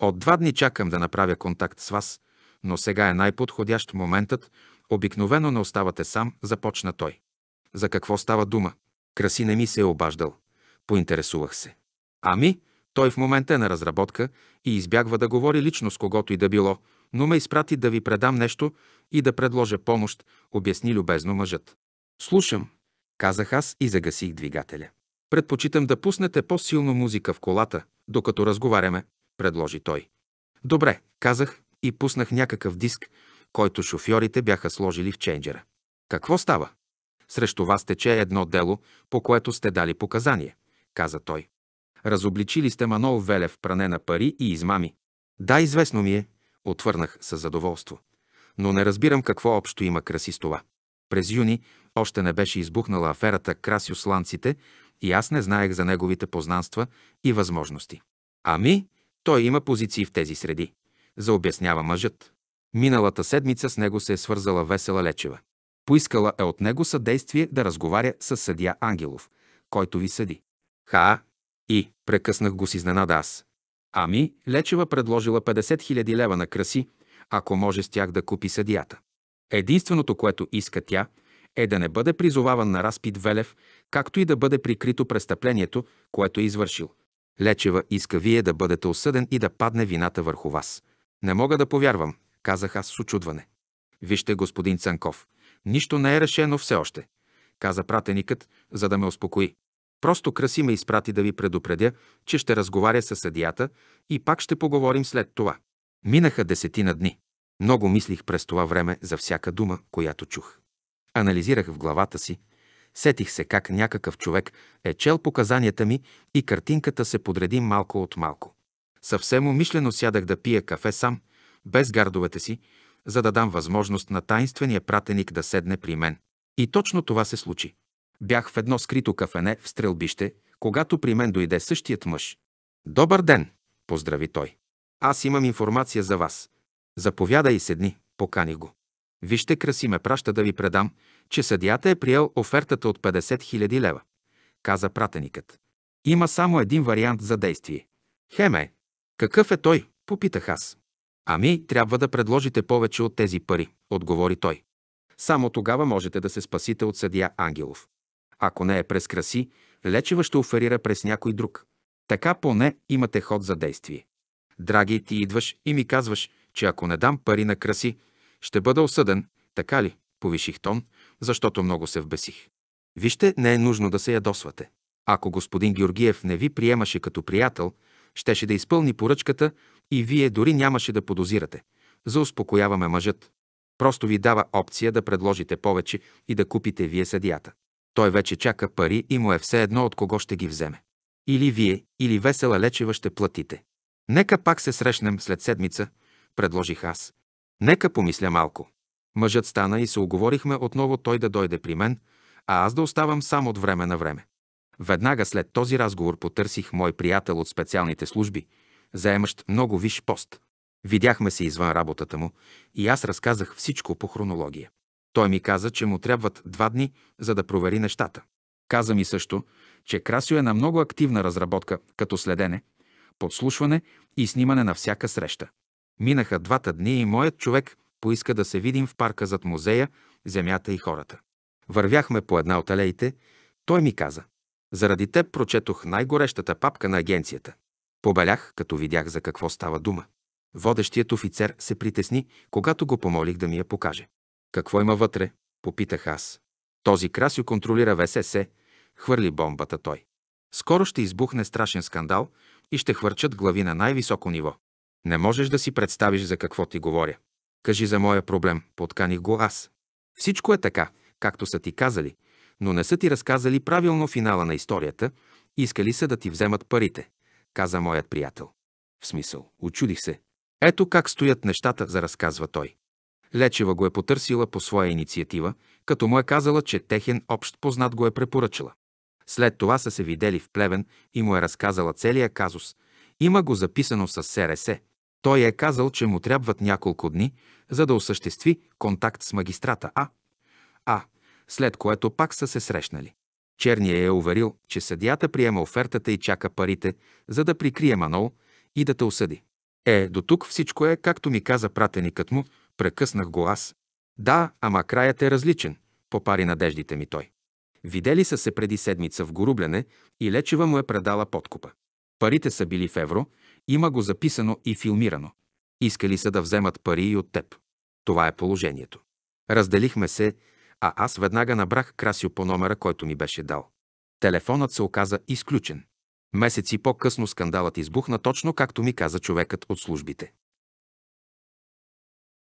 От два дни чакам да направя контакт с вас, но сега е най-подходящ моментът. Обикновено не оставате сам, започна той. За какво става дума? Краси не ми се е обаждал. Поинтересувах се. Ами, той в момента е на разработка и избягва да говори лично с когото и да било, но ме изпрати да ви предам нещо и да предложа помощ, обясни любезно мъжът. Слушам, казах аз и загасих двигателя. Предпочитам да пуснете по-силно музика в колата, докато разговаряме, предложи той. Добре, казах и пуснах някакъв диск, който шофьорите бяха сложили в ченджера. Какво става? Срещу вас тече едно дело, по което сте дали показания, каза той. Разобличили сте Манол Велев пране на пари и измами. Да, известно ми е, отвърнах с задоволство. Но не разбирам какво общо има краси с това. През юни още не беше избухнала аферата Краси Осланците и аз не знаех за неговите познанства и възможности. Ами, той има позиции в тези среди, заобяснява мъжът. Миналата седмица с него се е свързала Весела Лечева. Поискала е от него съдействие да разговаря с съдия Ангелов, който ви съди. Ха, и, прекъснах го с изненада аз. Ами, Лечева предложила 50 000 лева на краси, ако може с тях да купи съдията. Единственото, което иска тя, е да не бъде призоваван на разпит Велев, както и да бъде прикрито престъплението, което е извършил. Лечева иска вие да бъдете осъден и да падне вината върху вас. Не мога да повярвам, казах аз с очудване. Вижте, господин Цанков, нищо не е решено все още, каза пратеникът, за да ме успокои. Просто Краси ме изпрати да ви предупредя, че ще разговаря с съдията и пак ще поговорим след това. Минаха десетина дни. Много мислих през това време за всяка дума, която чух. Анализирах в главата си, сетих се как някакъв човек е чел показанията ми и картинката се подреди малко от малко. Съвсем умишлено сядах да пия кафе сам, без гардовете си, за да дам възможност на таинствения пратеник да седне при мен. И точно това се случи. Бях в едно скрито кафене в стрелбище, когато при мен дойде същият мъж. Добър ден, поздрави той. Аз имам информация за вас. Заповяда и седни, покани го. Вижте, краси ме праща да ви предам, че съдията е приел офертата от 50 000 лева, каза пратеникът. Има само един вариант за действие. Хеме, какъв е той? Попитах аз. Ами, трябва да предложите повече от тези пари, отговори той. Само тогава можете да се спасите от съдия Ангелов. Ако не е през краси, Лечева ще оферира през някой друг. Така поне имате ход за действие. Драги, ти идваш и ми казваш, че ако не дам пари на краси, ще бъда осъден, така ли? Повиших тон, защото много се вбесих. Вижте, не е нужно да се ядосвате. Ако господин Георгиев не ви приемаше като приятел, щеше да изпълни поръчката и вие дори нямаше да подозирате. За успокояваме мъжът. Просто ви дава опция да предложите повече и да купите вие съдията. Той вече чака пари и му е все едно от кого ще ги вземе. Или вие, или Весела Лечева ще платите. Нека пак се срещнем след седмица, предложих аз. Нека помисля малко. Мъжът стана и се оговорихме отново той да дойде при мен, а аз да оставам сам от време на време. Веднага след този разговор потърсих мой приятел от специалните служби, заемащ много виш пост. Видяхме се извън работата му и аз разказах всичко по хронология. Той ми каза, че му трябват два дни, за да провери нещата. Каза ми също, че Красио е на много активна разработка, като следене, подслушване и снимане на всяка среща. Минаха двата дни и моят човек поиска да се видим в парка зад музея «Земята и хората». Вървяхме по една от алеите. Той ми каза «Заради теб прочетох най-горещата папка на агенцията». Побелях, като видях за какво става дума. Водещият офицер се притесни, когато го помолих да ми я покаже. Какво има вътре? Попитах аз. Този Красио контролира ВСС, хвърли бомбата той. Скоро ще избухне страшен скандал и ще хвърчат глави на най-високо ниво. Не можеш да си представиш за какво ти говоря. Кажи за моя проблем, подканих го аз. Всичко е така, както са ти казали, но не са ти разказали правилно финала на историята, искали са да ти вземат парите, каза моят приятел. В смисъл, очудих се. Ето как стоят нещата, за разказва той. Лечева го е потърсила по своя инициатива, като му е казала, че техен общ познат го е препоръчала. След това са се видели в Плевен и му е разказала целия казус. Има го записано с СРС. Той е казал, че му трябват няколко дни, за да осъществи контакт с магистрата А. А, след което пак са се срещнали. Черния е уверил, че съдията приема офертата и чака парите, за да прикрие Манол и да те осъди. Е, до тук всичко е, както ми каза пратеникът му, Прекъснах го аз. Да, ама краят е различен, попари надеждите ми той. Видели са се преди седмица в Горубляне и Лечева му е предала подкупа. Парите са били в евро, има го записано и филмирано. Искали са да вземат пари и от теб. Това е положението. Разделихме се, а аз веднага набрах Красио по номера, който ми беше дал. Телефонът се оказа изключен. Месеци по-късно скандалът избухна точно както ми каза човекът от службите.